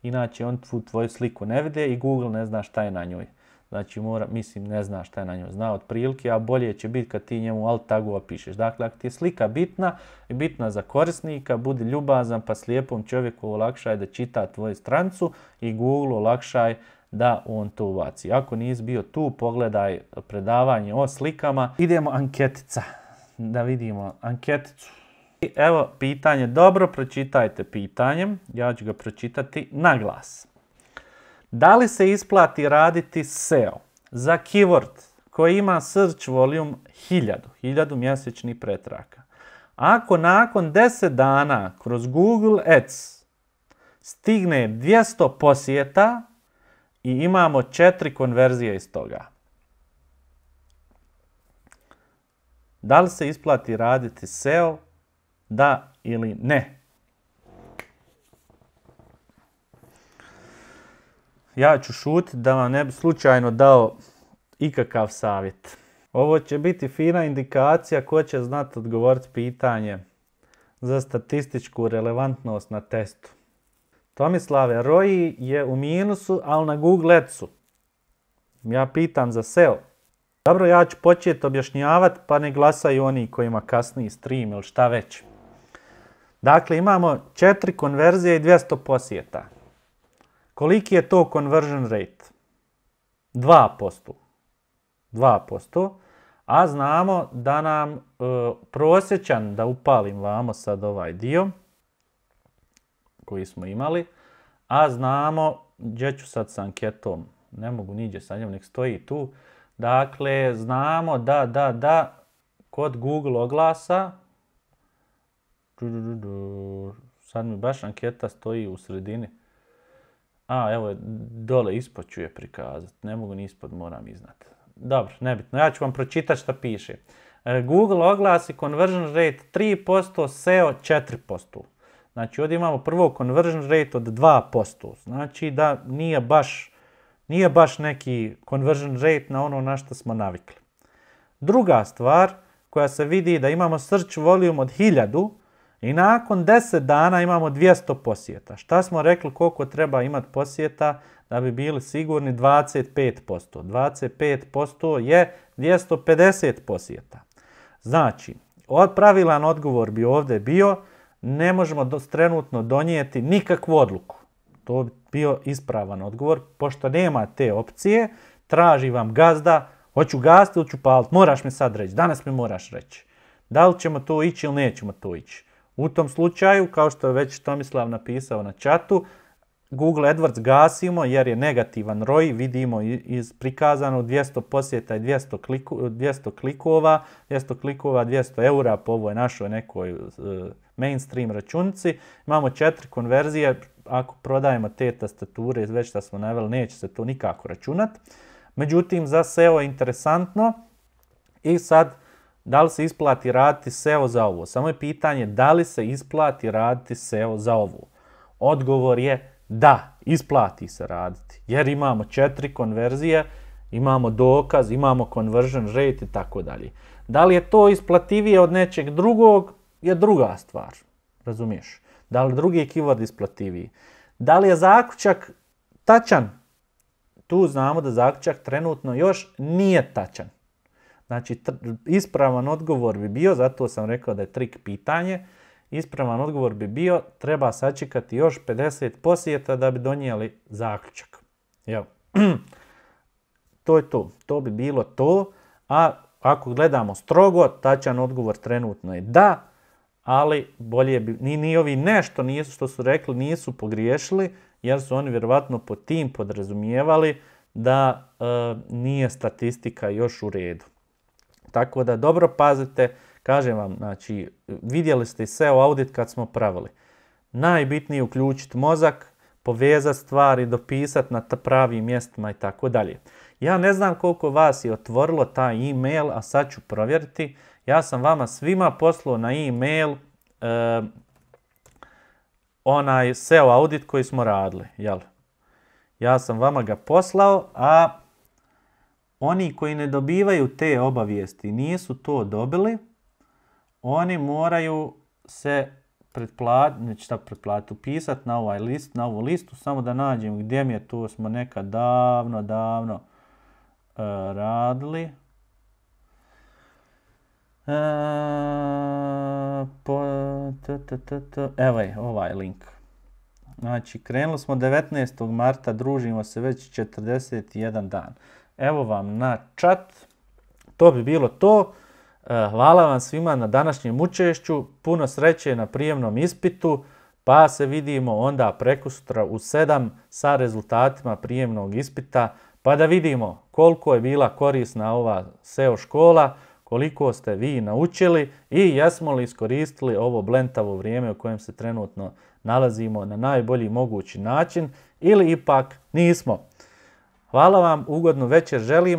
Inače on tu tvoju sliku ne vide i Google ne zna šta je na njoj. Znači, mora, mislim, ne zna šta je na njoj, zna otprilike, a bolje će biti kad ti njemu alt tagu opišeš. Dakle, ako ti je slika bitna i bitna za korisnika, budi ljubazan pa slijepom čovjeku olakšaj da čita tvoju strancu i Google olakšaj da on to uvaci. Ako nisi bio tu, pogledaj predavanje o slikama. Idemo anketica, da vidimo anketicu. I evo pitanje, dobro pročitajte pitanje, ja ću ga pročitati na glas. Da li se isplati raditi SEO za keyword koji ima search volume 1000, 1000 mjesečnih pretraka? Ako nakon 10 dana kroz Google Ads stigne 200 posjeta i imamo 4 konverzije iz toga. Da li se isplati raditi SEO? Da ili ne? Ja ću šutit da vam ne bi slučajno dao ikakav savjet. Ovo će biti fina indikacija ko će znati odgovoriti pitanje za statističku relevantnost na testu. Tomislave, Roji je u minusu, ali na Google Adsu. Ja pitam za SEO. Dobro, ja ću početi objašnjavati pa ne glasaju oni kojima kasni stream ili šta već. Dakle, imamo četiri konverzije i 200 posjeta. Koliki je to conversion rate? 2%. 2%. A znamo da nam e, prosječan, da upalim vamo sad ovaj dio koji smo imali, a znamo, gdje ću sad s anketom, ne mogu niđe sa njom, nek stoji tu. Dakle, znamo da, da, da, kod Google oglasa, sad mi baš anketa stoji u sredini, a, evo dole ispod ću je prikazati. Ne mogu ni ispod, moram iznad. Dobro, nebitno. Ja ću vam pročitati šta piše. E, Google oglasi conversion rate 3%, SEO 4%. Znači ovdje imamo prvo conversion rate od 2%. Znači da nije baš, nije baš neki conversion rate na ono na što smo navikli. Druga stvar koja se vidi da imamo search volume od 1000, i nakon 10 dana imamo 200 posjeta. Šta smo rekli koliko treba imati posjeta da bi bili sigurni 25%. 25% je 250 posjeta. Znači, pravilan odgovor bi ovdje bio ne možemo trenutno donijeti nikakvu odluku. To bi bio ispravan odgovor. Pošto nema te opcije, traži vam gazda, hoću gasti ili ću paliti, moraš mi sad reći, danas mi moraš reći. Da li ćemo to ići ili nećemo to ići. U tom slučaju, kao što je već Tomislav napisao na čatu, Google AdWords gasimo jer je negativan ROI, vidimo iz prikazano 200 posjeta i 200, klikova, 200 klikova, 200 eura po ovoj našoj nekoj e, mainstream računici. Imamo četiri konverzije, ako prodajemo te tastature, već što smo naveli, neće se to nikako računati. Međutim, za SEO je interesantno i sad da li se isplati raditi SEO za ovo? Samo je pitanje da li se isplati raditi SEO za ovo? Odgovor je da, isplati se raditi. Jer imamo četiri konverzije, imamo dokaz, imamo conversion rate i tako dalje. Da li je to isplativije od nečeg drugog je druga stvar. Razumiješ? Da li drugi je keyword isplativiji? Da li je zaključak tačan? Tu znamo da zaključak trenutno još nije tačan. Znači, ispravan odgovor bi bio, zato sam rekao da je trik pitanje, ispravan odgovor bi bio treba sačekati još 50 posjeta da bi donijeli zaključak. Evo. to je to. To bi bilo to. A ako gledamo strogo, tačan odgovor trenutno je da, ali bolje bi, ni, ni ovi nešto nisu što su rekli, nisu pogriješili, jer su oni vjerovatno po tim podrazumijevali da e, nije statistika još u redu. Tako da dobro pazite, kažem vam, znači, vidjeli ste i SEO audit kad smo pravili. Najbitnije je uključiti mozak, povezati stvari, dopisati na pravim mjestima i tako dalje. Ja ne znam koliko vas je otvorilo taj e-mail, a sad ću provjeriti. Ja sam vama svima poslao na e-mail onaj SEO audit koji smo radili. Jel? Ja sam vama ga poslao, a oni koji ne dobivaju te obavijesti, nisu to dobili, oni moraju se pretplati, šta pretplatiti, upisati na ovaj list, na ovu listu, samo da nađem gdje mi je to, smo nekad davno, davno uh, radili. E, evo je ovaj link. Znači, krenuli smo 19. marta, družimo se već 41 dan. Evo vam na čat. To bi bilo to. E, hvala vam svima na današnjem učešću. Puno sreće na prijemnom ispitu. Pa se vidimo onda prekustra u sedam sa rezultatima prijemnog ispita. Pa da vidimo koliko je bila korisna ova SEO škola, koliko ste vi naučili i jesmo li iskoristili ovo blentavo vrijeme u kojem se trenutno nalazimo na najbolji mogući način ili ipak nismo. Hvala vam, ugodnu večer želim.